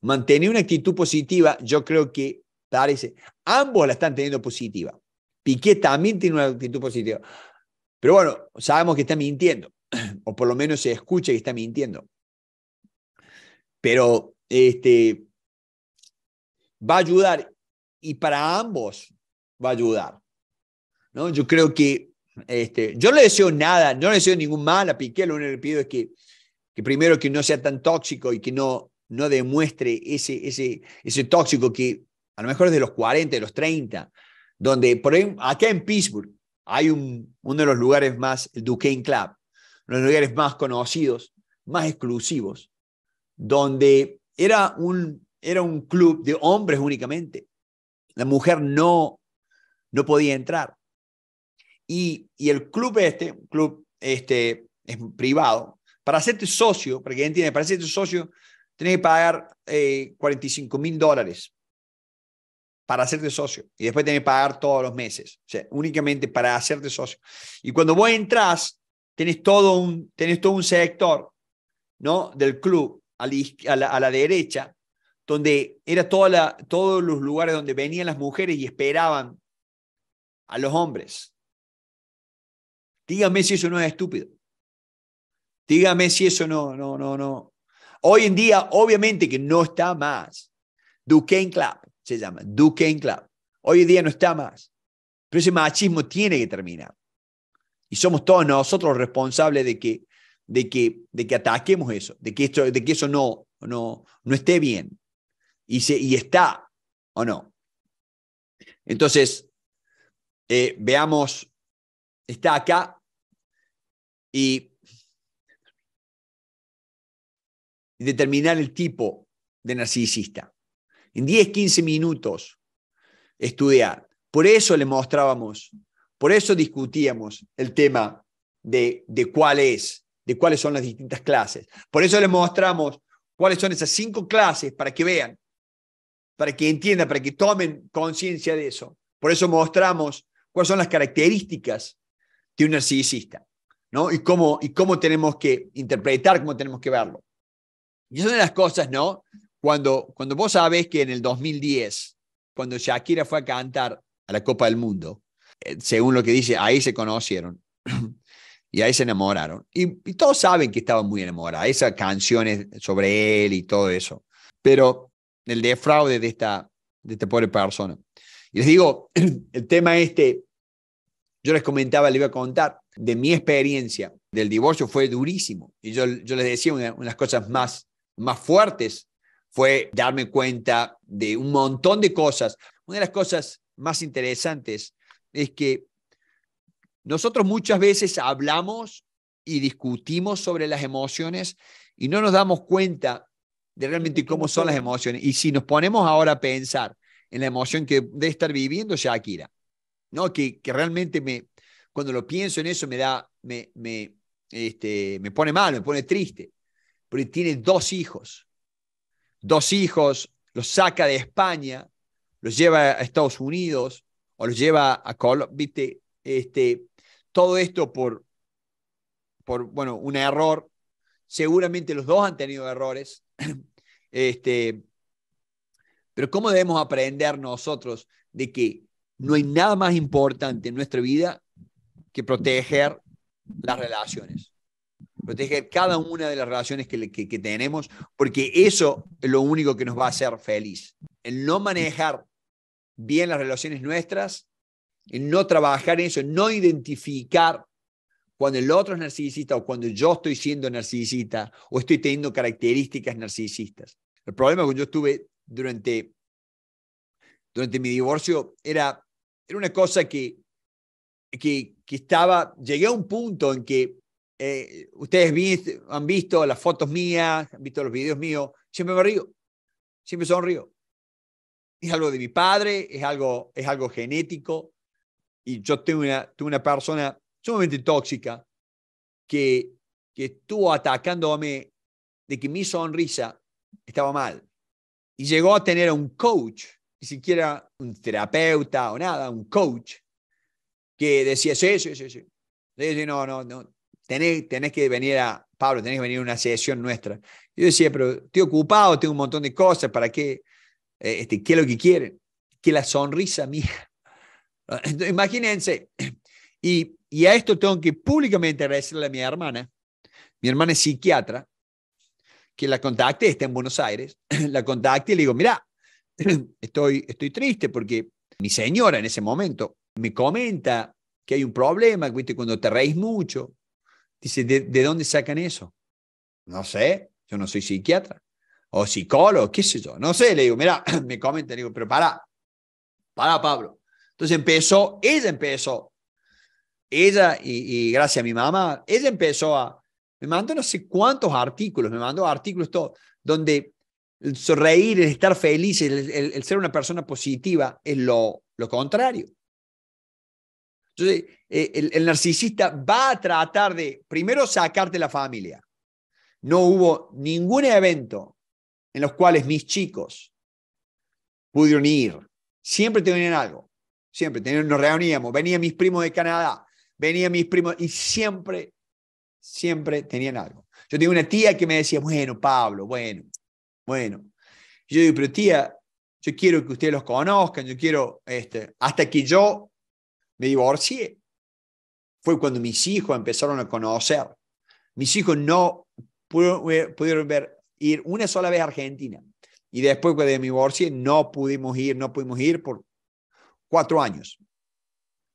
Mantener una actitud positiva, yo creo que parece, ambos la están teniendo positiva. Piqué también tiene una actitud positiva. Pero bueno, sabemos que está mintiendo o por lo menos se escucha que está mintiendo. Pero este, va a ayudar y para ambos va a ayudar. ¿no? Yo creo que este, yo no le deseo nada, no le deseo ningún mal a Piqué, lo único que le pido es que, que primero que no sea tan tóxico y que no, no demuestre ese, ese, ese tóxico que a lo mejor es de los 40, de los 30, donde acá en Pittsburgh hay un, uno de los lugares más, el Duquesne Club, los lugares más conocidos, más exclusivos, donde era un, era un club de hombres únicamente. La mujer no, no podía entrar. Y, el club este, un club este, es privado, para hacerte socio, para que entiendan, para hacerte socio, tenés que pagar 45 eh, mil dólares para hacerte socio. Y después tenés que pagar todos los meses. O sea, únicamente para hacerte socio. Y cuando vos entras, tenés todo un, todo un sector ¿no? del club a la, derecha, donde era toda la, todos los lugares donde venían las mujeres y esperaban a los hombres. Dígame si eso no es estúpido. Dígame si eso no, no, no, no. Hoy en día, obviamente que no está más. Duquesne Club se llama, Duquesne Club. Hoy en día no está más. Pero ese machismo tiene que terminar. Y somos todos nosotros responsables de que, de que, de que ataquemos eso, de que, esto, de que eso no, no, no esté bien. Y, se, y está, ¿o no? Entonces, eh, veamos, está acá y determinar el tipo de narcisista. En 10, 15 minutos estudiar. Por eso le mostrábamos por eso discutíamos el tema de, de cuál es, de cuáles son las distintas clases. Por eso les mostramos cuáles son esas cinco clases para que vean, para que entiendan, para que tomen conciencia de eso. Por eso mostramos cuáles son las características de un narcisista, ¿no? Y cómo, y cómo tenemos que interpretar, cómo tenemos que verlo. Y eso es una de las cosas, ¿no? Cuando, cuando vos sabes que en el 2010, cuando Shakira fue a cantar a la Copa del Mundo, eh, según lo que dice, ahí se conocieron. Y ahí se enamoraron. Y, todos saben que estaba muy enamorada. Esas canciones sobre él y todo eso. Pero el defraude de esta, de pobre persona. Y les digo, el tema este, yo les comentaba, les iba a contar, de mi experiencia del divorcio fue durísimo. Y yo, yo les decía, una, de las cosas más, más fuertes fue darme cuenta de un montón de cosas. Una de las cosas más interesantes es que nosotros muchas veces hablamos y discutimos sobre las emociones y no nos damos cuenta de realmente cómo son las emociones. Y si nos ponemos ahora a pensar en la emoción que debe estar viviendo Shakira, ¿no? que, que realmente me, cuando lo pienso en eso me da, me, me, este, me pone mal, me pone triste, porque tiene dos hijos. Dos hijos, los saca de España, los lleva a Estados Unidos, lleva a Col, ¿viste? Este, todo esto por, por, bueno, un error. Seguramente los dos han tenido errores. Este, pero ¿cómo debemos aprender nosotros de que no hay nada más importante en nuestra vida que proteger las relaciones? Proteger cada una de las relaciones que, que tenemos, porque eso es lo único que nos va a hacer feliz. El no manejar bien las relaciones nuestras, en no trabajar en eso, no identificar cuando el otro es narcisista o cuando yo estoy siendo narcisista o estoy teniendo características narcisistas. El problema que yo tuve durante, durante mi divorcio era, era una cosa que, que, estaba, llegué a un punto en que eh, ustedes han visto las fotos mías, han visto los videos míos, siempre me río, siempre sonrío es algo de mi padre, es algo, es algo genético. Y yo tengo una, tengo una persona sumamente tóxica que, que estuvo atacándome de que mi sonrisa estaba mal. Y llegó a tener a un coach, ni siquiera un terapeuta o nada, un coach, que decía, sí, sí, sí, sí. Decía, no, no, no, tenés, tenés que venir a, Pablo, tenés que venir a una sesión nuestra. Yo decía, pero estoy ocupado, tengo un montón de cosas, ¿para qué? Eh, este, qué es lo que quieren, que la sonrisa mía. Ah, imagínense, y, y, a esto tengo que públicamente agradecerle a mi hermana, mi hermana es psiquiatra, que la contacte, está en Buenos Aires, la contacte y le digo, mira, estoy, estoy triste porque mi señora en ese momento me comenta que hay un problema, ¿viste? cuando te reís mucho. Dice, ¿de dónde sacan eso? No sé, yo no soy psiquiatra o psicólogo, qué sé yo, no sé, le digo, mira, me comenta, le digo, pero para, para Pablo. Entonces empezó, ella empezó, ella y, gracias a mi mamá, ella empezó a, me mandó no sé cuántos artículos, me mandó artículos todo, donde el sonreír, el estar feliz, el, ser una persona positiva es lo, lo contrario. Entonces, eh, el, el, narcisista va a tratar de, primero, sacarte la familia. No hubo ningún evento en los cuales mis chicos pudieron ir. Siempre tenían algo. Siempre tenían, nos reuníamos. Venían mis primos de Canadá. Venían mis primos. Y siempre, siempre tenían algo. Yo tenía una tía que me decía, bueno, Pablo, bueno, bueno. yo digo, pero tía, yo quiero que ustedes los conozcan. Yo quiero, este, hasta que yo me divorcié. Fue cuando mis hijos empezaron a conocer. Mis hijos no eh, pudieron ver ir una sola vez a Argentina. Y después de mi divorcio no pudimos ir, no pudimos ir por cuatro años.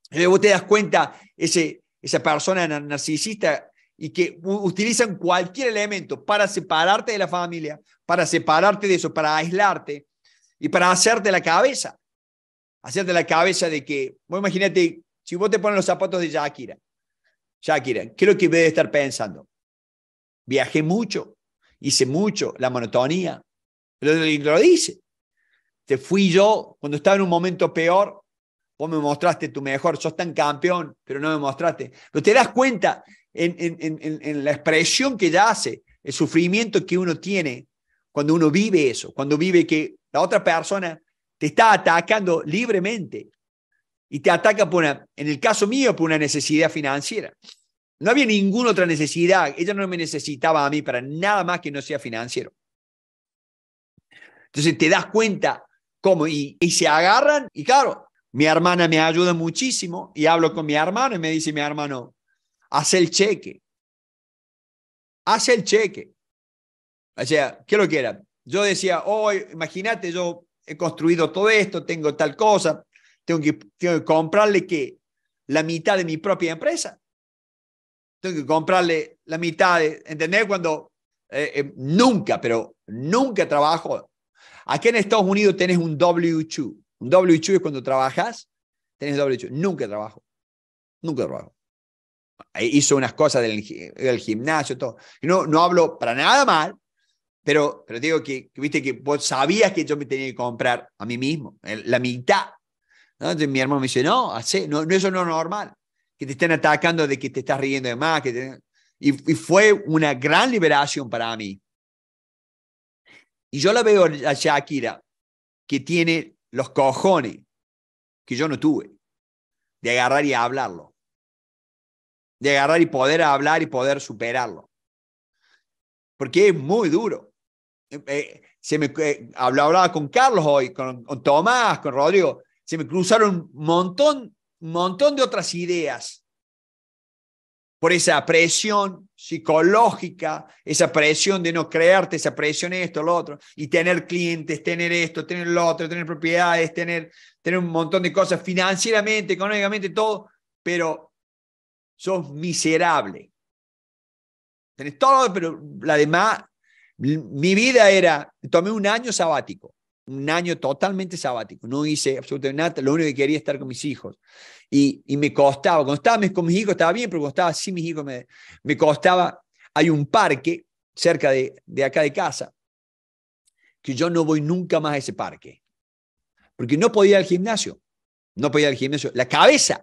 Y eh, vos te das cuenta, ese, esa persona narcisista y que utilizan cualquier elemento para separarte de la familia, para separarte de eso, para aislarte y para hacerte la cabeza. Hacerte la cabeza de que, bueno, imagínate, si vos te pones los zapatos de Shakira, Shakira, ¿qué es lo que debe estar pensando? Viajé mucho, hice mucho, la monotonía. Lo, lo dice. Te fui yo cuando estaba en un momento peor. Vos me mostraste tu mejor, sos tan campeón, pero no me mostraste. Pero te das cuenta en, la expresión que ya hace, el sufrimiento que uno tiene cuando uno vive eso, cuando vive que la otra persona te está atacando libremente y te ataca por una, en el caso mío, por una necesidad financiera. No había ninguna otra necesidad. Ella no me necesitaba a mí para nada más que no sea financiero. Entonces te das cuenta cómo, y, se agarran, y claro, mi hermana me ayuda muchísimo, y hablo con mi hermano, y me dice mi hermano, haz el cheque. Haz el cheque. O sea, ¿qué lo que era? Yo decía, hoy, imagínate, yo he construido todo esto, tengo tal cosa, tengo que, tengo que comprarle que la mitad de mi propia empresa tengo que comprarle la mitad. De, ¿Entendés? Cuando eh, eh, nunca, pero nunca trabajo. Aquí en Estados Unidos tenés un W2. Un W2 es cuando trabajas, tenés W2. Nunca trabajo. Nunca trabajo. Hizo unas cosas del, gimnasio, todo. no, no hablo para nada mal, pero, pero digo que, viste que vos sabías que yo me tenía que comprar a mí mismo, la mitad. Entonces mi hermano me dice, no, así no, no, eso no es normal que te estén atacando de que te estás riendo de más. y, fue una gran liberación para mí. Y yo la veo a Shakira, que tiene los cojones que yo no tuve, de agarrar y hablarlo. De agarrar y poder hablar y poder superarlo. Porque es muy duro. Eh, eh, se me, eh, hablaba, con Carlos hoy, con, con Tomás, con Rodrigo. Se me cruzaron un montón un montón de otras ideas por esa presión psicológica, esa presión de no creerte, esa presión esto, lo otro, y tener clientes, tener esto, tener lo otro, tener propiedades, tener, tener un montón de cosas financieramente, económicamente, todo, pero sos miserable. Tenés todo, pero la demás, mi vida era, tomé un año sabático un año totalmente sabático, no hice absolutamente nada, lo único que quería era estar con mis hijos. Y, y, me costaba, cuando estaba con mis hijos estaba bien, pero cuando estaba sin mis hijos me, me costaba. Hay un parque cerca de, de acá de casa que yo no voy nunca más a ese parque, porque no podía ir al gimnasio, no podía ir al gimnasio, la cabeza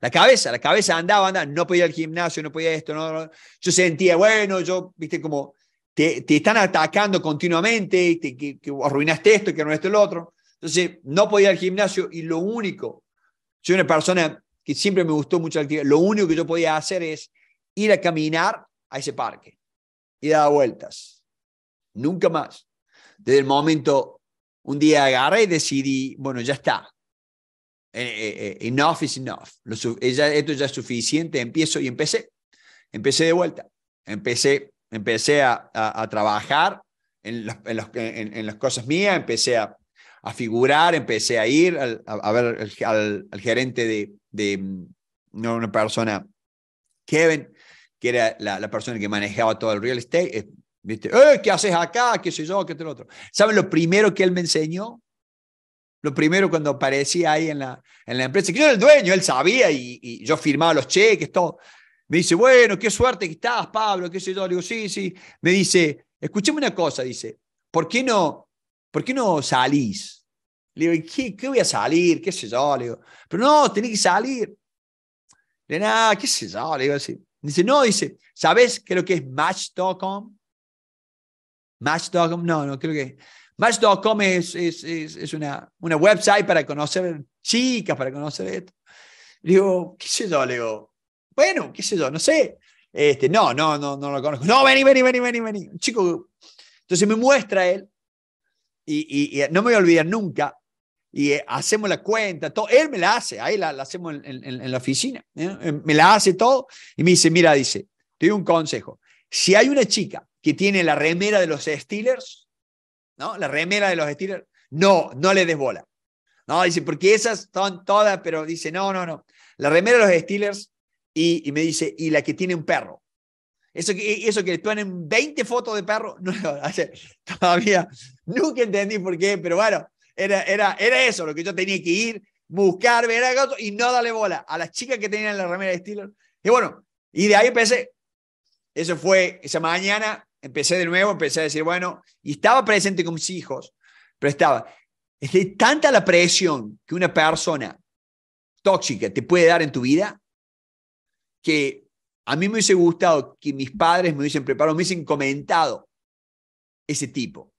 la cabeza, la cabeza andaba, andaba, no podía ir al gimnasio, no podía esto, no, no, Yo sentía, bueno, yo, viste, como te, te están atacando continuamente, te, que, arruinaste esto, que arruinaste el otro. Entonces, no podía ir al gimnasio y lo único, soy una persona que siempre me gustó mucho la actividad, lo único que yo podía hacer es ir a caminar a ese parque y dar vueltas. Nunca más. Desde el momento, un día agarré y decidí, bueno, ya está, eh, eh, eh, enough is enough. esto ya es suficiente, empiezo y empecé. Empecé de vuelta. Empecé empecé a, a, trabajar en, los, en, los, en, las cosas mías, empecé a, figurar, empecé a ir a, ver al, al, gerente de, de, mm, una persona, Kevin, que era la, persona que manejaba todo el real estate. Eh, ¿viste? Eh, ¿Qué haces acá? ¿Qué soy yo? ¿Qué te otro? ¿Saben lo primero que él me enseñó? Lo primero cuando aparecía ahí en la, en la empresa, que yo era el dueño, él sabía y, y yo firmaba los cheques, todo. Me dice, bueno, qué suerte que estás, Pablo, qué sé yo. Le digo, sí, sí. Me dice, escúchame una cosa, dice, ¿por qué no, por qué no salís? Le digo, ¿qué, voy a salir? ¿Qué sé yo? Le digo, pero no, tenés que salir. Le digo, nada, qué sé yo, le digo así. Dice, no, dice, ¿sabes qué es lo que es Match.com? Match.com, no, no creo que. Match.com es, es, es, una, una website para conocer chicas, para conocer esto. Le digo, qué sé yo, le digo, bueno, qué sé yo, no sé. Este, no, no, no, no lo conozco. No, vení, vení, vení, vení, vení. chico. Entonces me muestra él y, no me voy a olvidar nunca. Y eh, hacemos la cuenta, todo. Él me la hace, ahí la, la hacemos en, la oficina. ¿eh? Em, me la hace todo y me dice, mira, dice, te doy un consejo. Si hay una chica que tiene la remera de los Steelers, ¿no? La remera de los Steelers, no, no le des bola. No, dice, porque esas son todas, pero dice, no, no, no. La remera de los Steelers y, me dice, y la que tiene un perro. Eso que, eso que le ponen 20 fotos de perro, no, a todavía nunca entendí por qué, pero bueno, era, era, era eso lo que yo tenía que ir, buscar, ver a gato y no darle bola a las chicas que tenían la remera de estilo Y bueno, y de ahí empecé. Eso fue esa mañana, empecé de nuevo, empecé a decir, bueno, y estaba presente con mis hijos, pero estaba. Es de tanta la presión que una persona tóxica te puede dar en tu vida que a mí me hubiese gustado que mis padres me hubiesen preparado, me hubiesen comentado ese tipo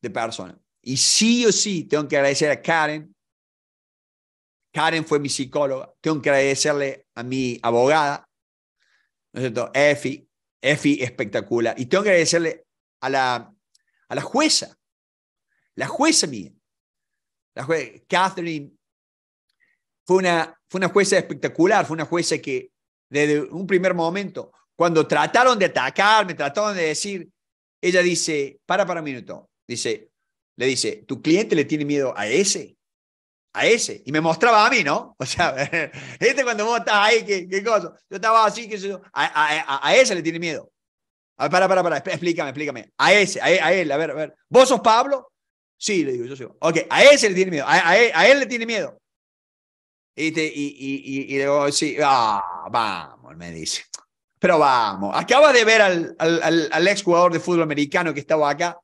de persona. Y sí o sí tengo que agradecer a Karen. Karen fue mi psicóloga. Tengo que agradecerle a mi abogada, ¿no es cierto? Efi. Efi espectacular. Y tengo que agradecerle a la, a la jueza, la jueza mía, la jueza, Catherine, fue una, fue una jueza espectacular, fue una jueza que desde un primer momento. Cuando trataron de atacarme, trataron de decir, ella dice, para, para un minuto, dice, le dice, ¿tu cliente le tiene miedo a ese? A ese. Y me mostraba a mí, ¿no? O sea, este cuando vos estás ahí, ¿qué, cosa? Yo estaba así, qué sé yo. A, a, ese le tiene miedo. A ver, para, para, para, explícame, explícame. A ese, a, él, a ver, a ver. ¿Vos sos Pablo? Sí, le digo, yo soy. Ok, a ese le tiene miedo, a, él, a, él, le tiene miedo. Y, te, y, y, y, sí, ah, vamos, me dice. Pero vamos, acaba de ver al, al, al ex jugador de fútbol americano que estaba acá.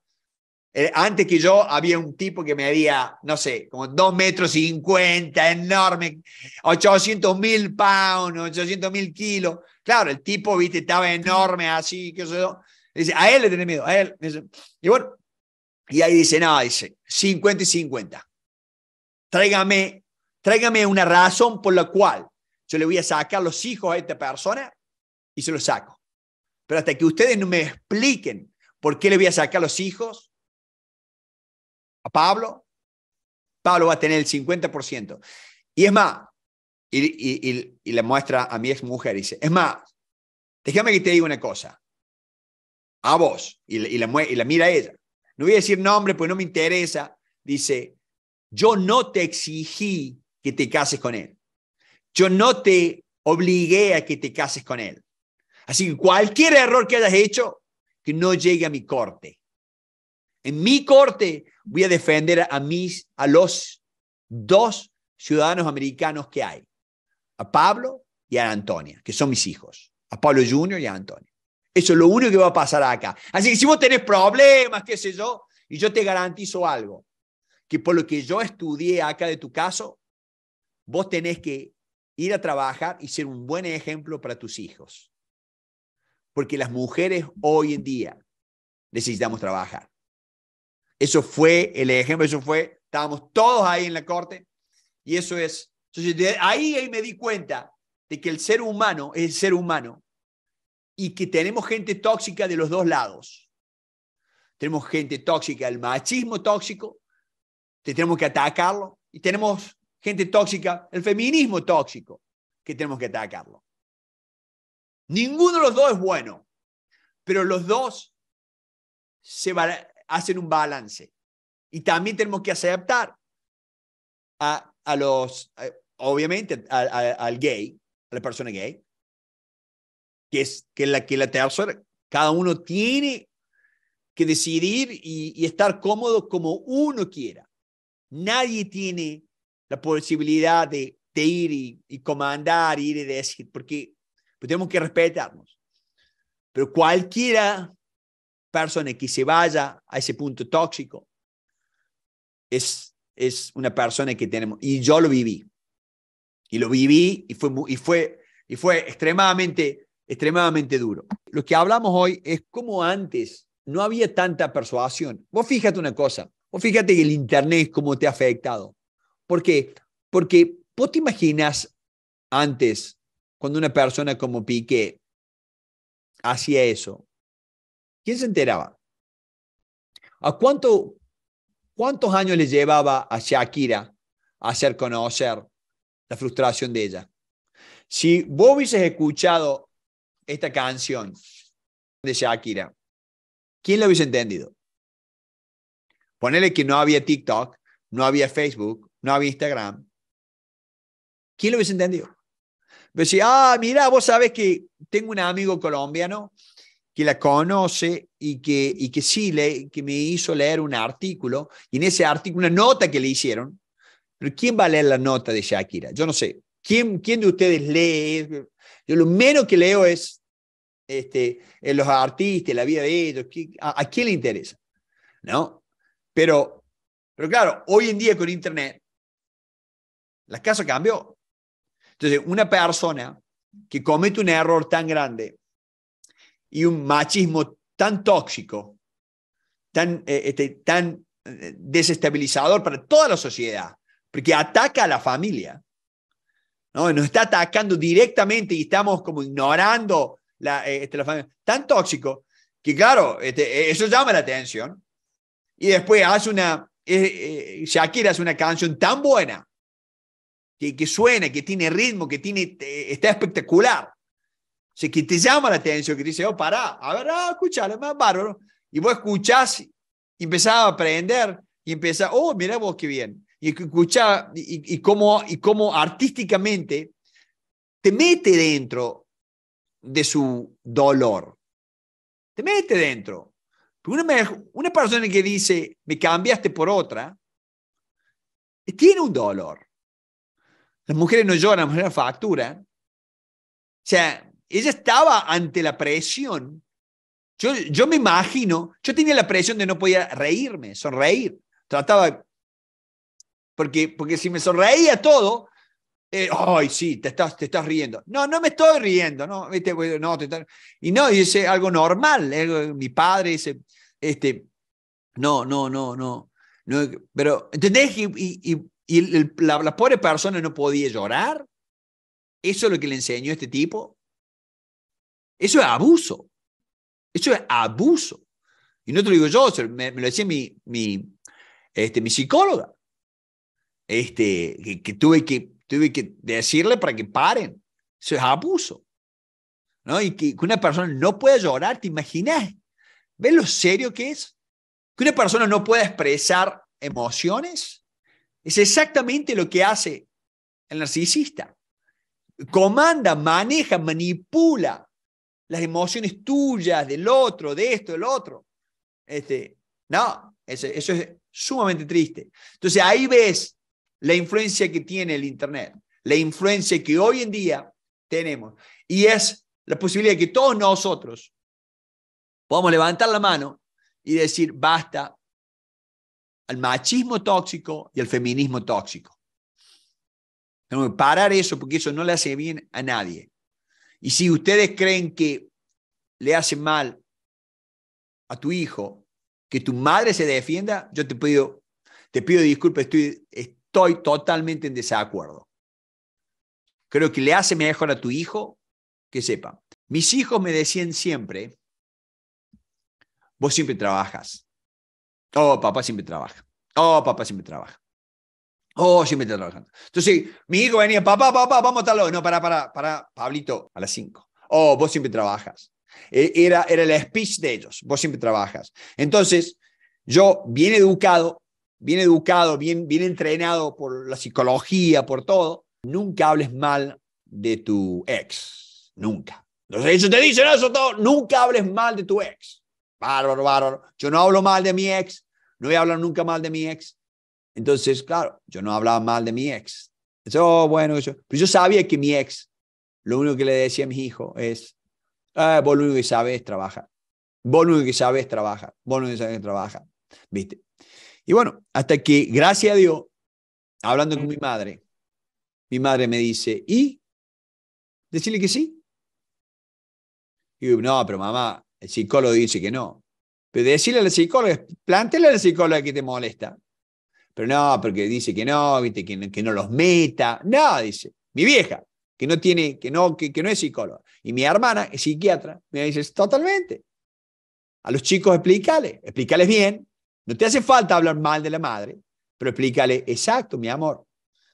Eh, antes que yo había un tipo que me había no sé, como 2 metros 50, enorme, 800 mil pounds, 800 mil kilos. Claro, el tipo, viste, estaba enorme así, qué sé yo. Dice, a él le tenés miedo, a él. Y bueno, y ahí dice, no, dice, 50 y 50. Tráigame Tráigame una razón por la cual yo le voy a sacar los hijos a esta persona y se los saco. Pero hasta que ustedes no me expliquen por qué le voy a sacar los hijos a Pablo, Pablo va a tener el 50%. Y es más, y, y, le muestra a mi ex mujer, dice, es más, déjame que te diga una cosa, a vos, y, la, mira a ella. No voy a decir nombre, pues no me interesa. Dice, yo no te exigí que te cases con él. Yo no te obligué a que te cases con él. Así que cualquier error que hayas hecho, que no llegue a mi corte. En mi corte voy a defender a, mis, a los dos ciudadanos americanos que hay, a Pablo y a Antonia, que son mis hijos, a Pablo Junior y a Antonia. Eso es lo único que va a pasar acá. Así que si vos tenés problemas, qué sé yo, y yo te garantizo algo, que por lo que yo estudié acá de tu caso, Vos tenés que ir a trabajar y ser un buen ejemplo para tus hijos. Porque las mujeres hoy en día necesitamos trabajar. Eso fue el ejemplo, eso fue, estábamos todos ahí en la corte y eso es. ahí, ahí me di cuenta de que el ser humano es el ser humano y que tenemos gente tóxica de los dos lados. Tenemos gente tóxica, el machismo tóxico, tenemos que atacarlo y tenemos gente tóxica, el feminismo tóxico, que tenemos que atacarlo. Ninguno de los dos es bueno, pero los dos se hacen un balance. Y también tenemos que aceptar a, los, obviamente, al gay, a la persona gay, que es que la, que la tercera, cada uno tiene que decidir y, y estar cómodo como uno quiera. Nadie tiene la posibilidad de, ir y, comandar, ir y decir, porque pues, tenemos que respetarnos. Pero cualquiera persona que se vaya a ese punto tóxico es, es una persona que tenemos, y yo lo viví, y lo viví y fue, y fue, y fue extremadamente, extremadamente duro. Lo que hablamos hoy es como antes no había tanta persuasión. Vos fíjate una cosa, vos fíjate que el Internet cómo te ha afectado. ¿Por qué? Porque vos te imaginas antes, cuando una persona como Piqué hacía eso, ¿quién se enteraba? ¿A cuánto, cuántos años le llevaba a Shakira hacer conocer la frustración de ella? Si vos hubieses escuchado esta canción de Shakira, ¿quién la hubiese entendido? Ponele que no había TikTok, no había Facebook, no había Instagram, ¿quién lo hubiese entendido? Me decía, ah, mira, vos sabés que tengo un amigo colombiano que la conoce y que, y que sí, le, que me hizo leer un artículo, y en ese artículo, una nota que le hicieron, pero ¿quién va a leer la nota de Shakira? Yo no sé. ¿Quién, quién de ustedes lee? Yo lo menos que leo es este, en los artistas, la vida de ellos, ¿a, a quién le interesa? ¿No? Pero, pero claro, hoy en día con Internet, la casa cambió. Entonces, una persona que comete un error tan grande y un machismo tan tóxico, tan, eh, este, tan eh, desestabilizador para toda la sociedad, porque ataca a la familia. ¿no? Nos está atacando directamente y estamos como ignorando la, eh, este, la familia. Tan tóxico que, claro, este, eso llama la atención. Y después hace una, Shakira hace una canción tan buena que, suena, que tiene ritmo, que tiene, está espectacular. O sea, que te llama la atención, que dice, oh, pará, a ver, ah, más bárbaro. Y vos escuchás y empezás a aprender y empezás, oh, mirá vos qué bien. Y escuchás y, cómo, y cómo artísticamente te mete dentro de su dolor. Te mete dentro. Una, una persona que dice, me cambiaste por otra, tiene un dolor. Las mujeres no lloran, las mujeres facturan. O sea, ella estaba ante la presión. Yo, yo me imagino, yo tenía la presión de no podía reírme, sonreír. Trataba, porque, porque si me sonreía todo, eh, ay, sí, te estás, te estás riendo. No, no me estoy riendo, no, no te Y no, y es algo normal. mi padre dice, este, no, no, no, no. no pero, ¿entendés? Y, y, y, y la, pobre persona no podía llorar. Eso es lo que le enseñó este tipo. Eso es abuso. Eso es abuso. Y no te lo digo yo, me, lo decía mi, este, mi psicóloga. Este, que, tuve que tuve que decirle para que paren. Eso es abuso. ¿no? Y que, que una persona no pueda llorar, ¿te imaginas? ¿Ves lo serio que es? Que una persona no pueda expresar emociones. Es exactamente lo que hace el narcisista. Comanda, maneja, manipula las emociones tuyas, del otro, de esto, del otro. Este, no, eso, es sumamente triste. Entonces ahí ves la influencia que tiene el Internet, la influencia que hoy en día tenemos. Y es la posibilidad de que todos nosotros podamos levantar la mano y decir, basta al machismo tóxico y al feminismo tóxico. Tenemos que parar eso porque eso no le hace bien a nadie. Y si ustedes creen que le hace mal a tu hijo que tu madre se defienda, yo te pido, te pido disculpas, estoy, estoy totalmente en desacuerdo. Creo que le hace mejor a tu hijo que sepa. Mis hijos me decían siempre, vos siempre trabajas, Oh, papá siempre trabaja. Oh, papá siempre trabaja. Oh, siempre está trabajando. Entonces, mi hijo venía, papá, papá, vamos a tal No, para, para, para, Pablito, a las 5. Oh, vos siempre trabajas. E, era, era el speech de ellos, vos siempre trabajas. Entonces, yo, bien educado, bien educado, bien, bien entrenado por la psicología, por todo, nunca hables mal de tu ex, nunca. Entonces ellos te dicen eso todo, nunca hables mal de tu ex. Bárbaro, bárbaro. Yo no hablo mal de mi ex. No voy a hablar nunca mal de mi ex. Entonces, claro, yo no hablaba mal de mi ex. Oh, eso, bueno, yo Pero yo sabía que mi ex, lo único que le decía a mi hijo es, ah, vos lo único que sabes trabaja. Vos lo que sabes trabaja. Vos lo único que sabes trabaja. ¿Viste? Y bueno, hasta que, gracias a Dios, hablando con mi madre, mi madre me dice, ¿y? Decirle que sí. Y yo, no, pero mamá, el psicólogo dice que no. Pero decirle al psicólogo, a la psicóloga que te molesta. Pero no, porque dice que no, ¿viste? Que, no, los meta. No, dice, mi vieja, que no tiene, que no, que, no es psicóloga. Y mi hermana es psiquiatra. Me dice, totalmente. A los chicos explícales, explícales bien. No te hace falta hablar mal de la madre, pero explícale, exacto, mi amor.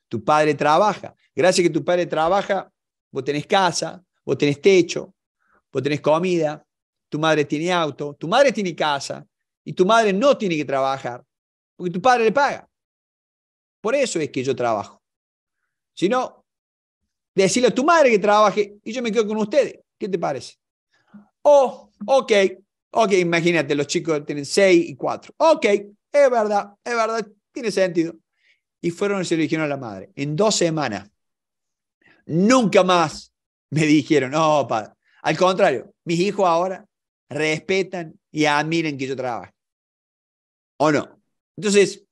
Tu padre trabaja. Gracias a que tu padre trabaja, vos tenés casa, vos tenés techo, vos tenés comida, tu madre tiene auto, tu madre tiene casa y tu madre no tiene que trabajar porque tu padre le paga. Por eso es que yo trabajo. Si no, decirle a tu madre que trabaje y yo me quedo con ustedes. ¿Qué te parece? Oh, ok, ok, imagínate, los chicos tienen seis y cuatro. Ok, es verdad, es verdad, tiene sentido. Y fueron y se lo dijeron a la madre. En dos semanas, nunca más me dijeron, no, padre. Al contrario, mis hijos ahora respetan y admiren que yo trabajo. ¿O no? Entonces,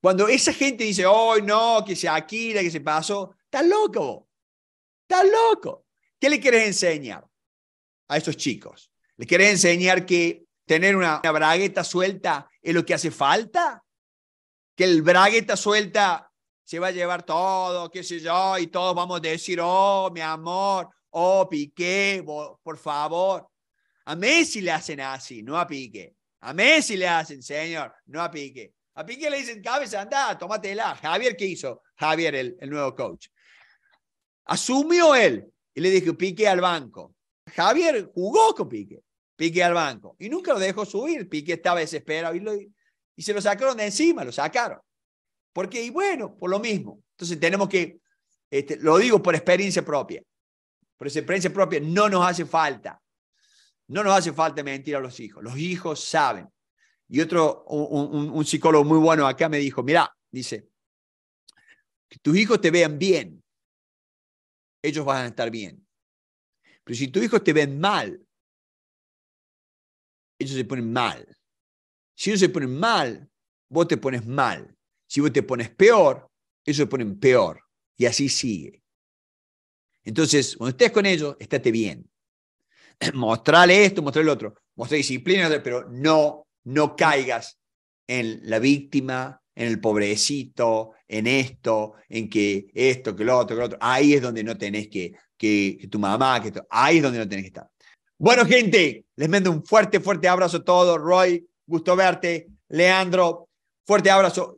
cuando esa gente dice, hoy no, que se aquila, que se pasó, está loco Está loco. ¿Qué le quieres enseñar a estos chicos? ¿Le quieres enseñar que tener una, una bragueta suelta es lo que hace falta? ¿Que el bragueta suelta se va a llevar todo, qué sé yo, y todos vamos a decir, oh, mi amor, oh, Piqué, por favor. A Messi le hacen así, no a Pique. A Messi le hacen, señor, no a Pique. A Pique le dicen, cabeza, anda, tómatela. Javier, ¿qué hizo? Javier, el, nuevo coach. Asumió él y le dijo, Pique al banco. Javier jugó con Pique, Pique al banco. Y nunca lo dejó subir. Pique estaba desesperado y, y se lo sacaron de encima, lo sacaron. Porque, y bueno, por lo mismo. Entonces tenemos que, este, lo digo por experiencia propia, por experiencia propia, no nos hace falta no nos hace falta mentir a los hijos, los hijos saben. Y otro, un, psicólogo muy bueno acá me dijo, mira, dice, que tus hijos te vean bien, ellos van a estar bien. Pero si tus hijos te ven mal, ellos se ponen mal. Si ellos se ponen mal, vos te pones mal. Si vos te pones peor, ellos se ponen peor. Y así sigue. Entonces, cuando estés con ellos, estate bien. mostrarle esto, mostrarle lo otro, mostrar disciplina, pero no, no caigas en la víctima, en el pobrecito, en esto, en que esto, que lo otro, que lo otro. Ahí es donde no tenés que, que, que tu mamá, que esto. ahí es donde no tenés que estar. Bueno, gente, les mando un fuerte, fuerte abrazo a todos. Roy, gusto verte. Leandro, fuerte abrazo.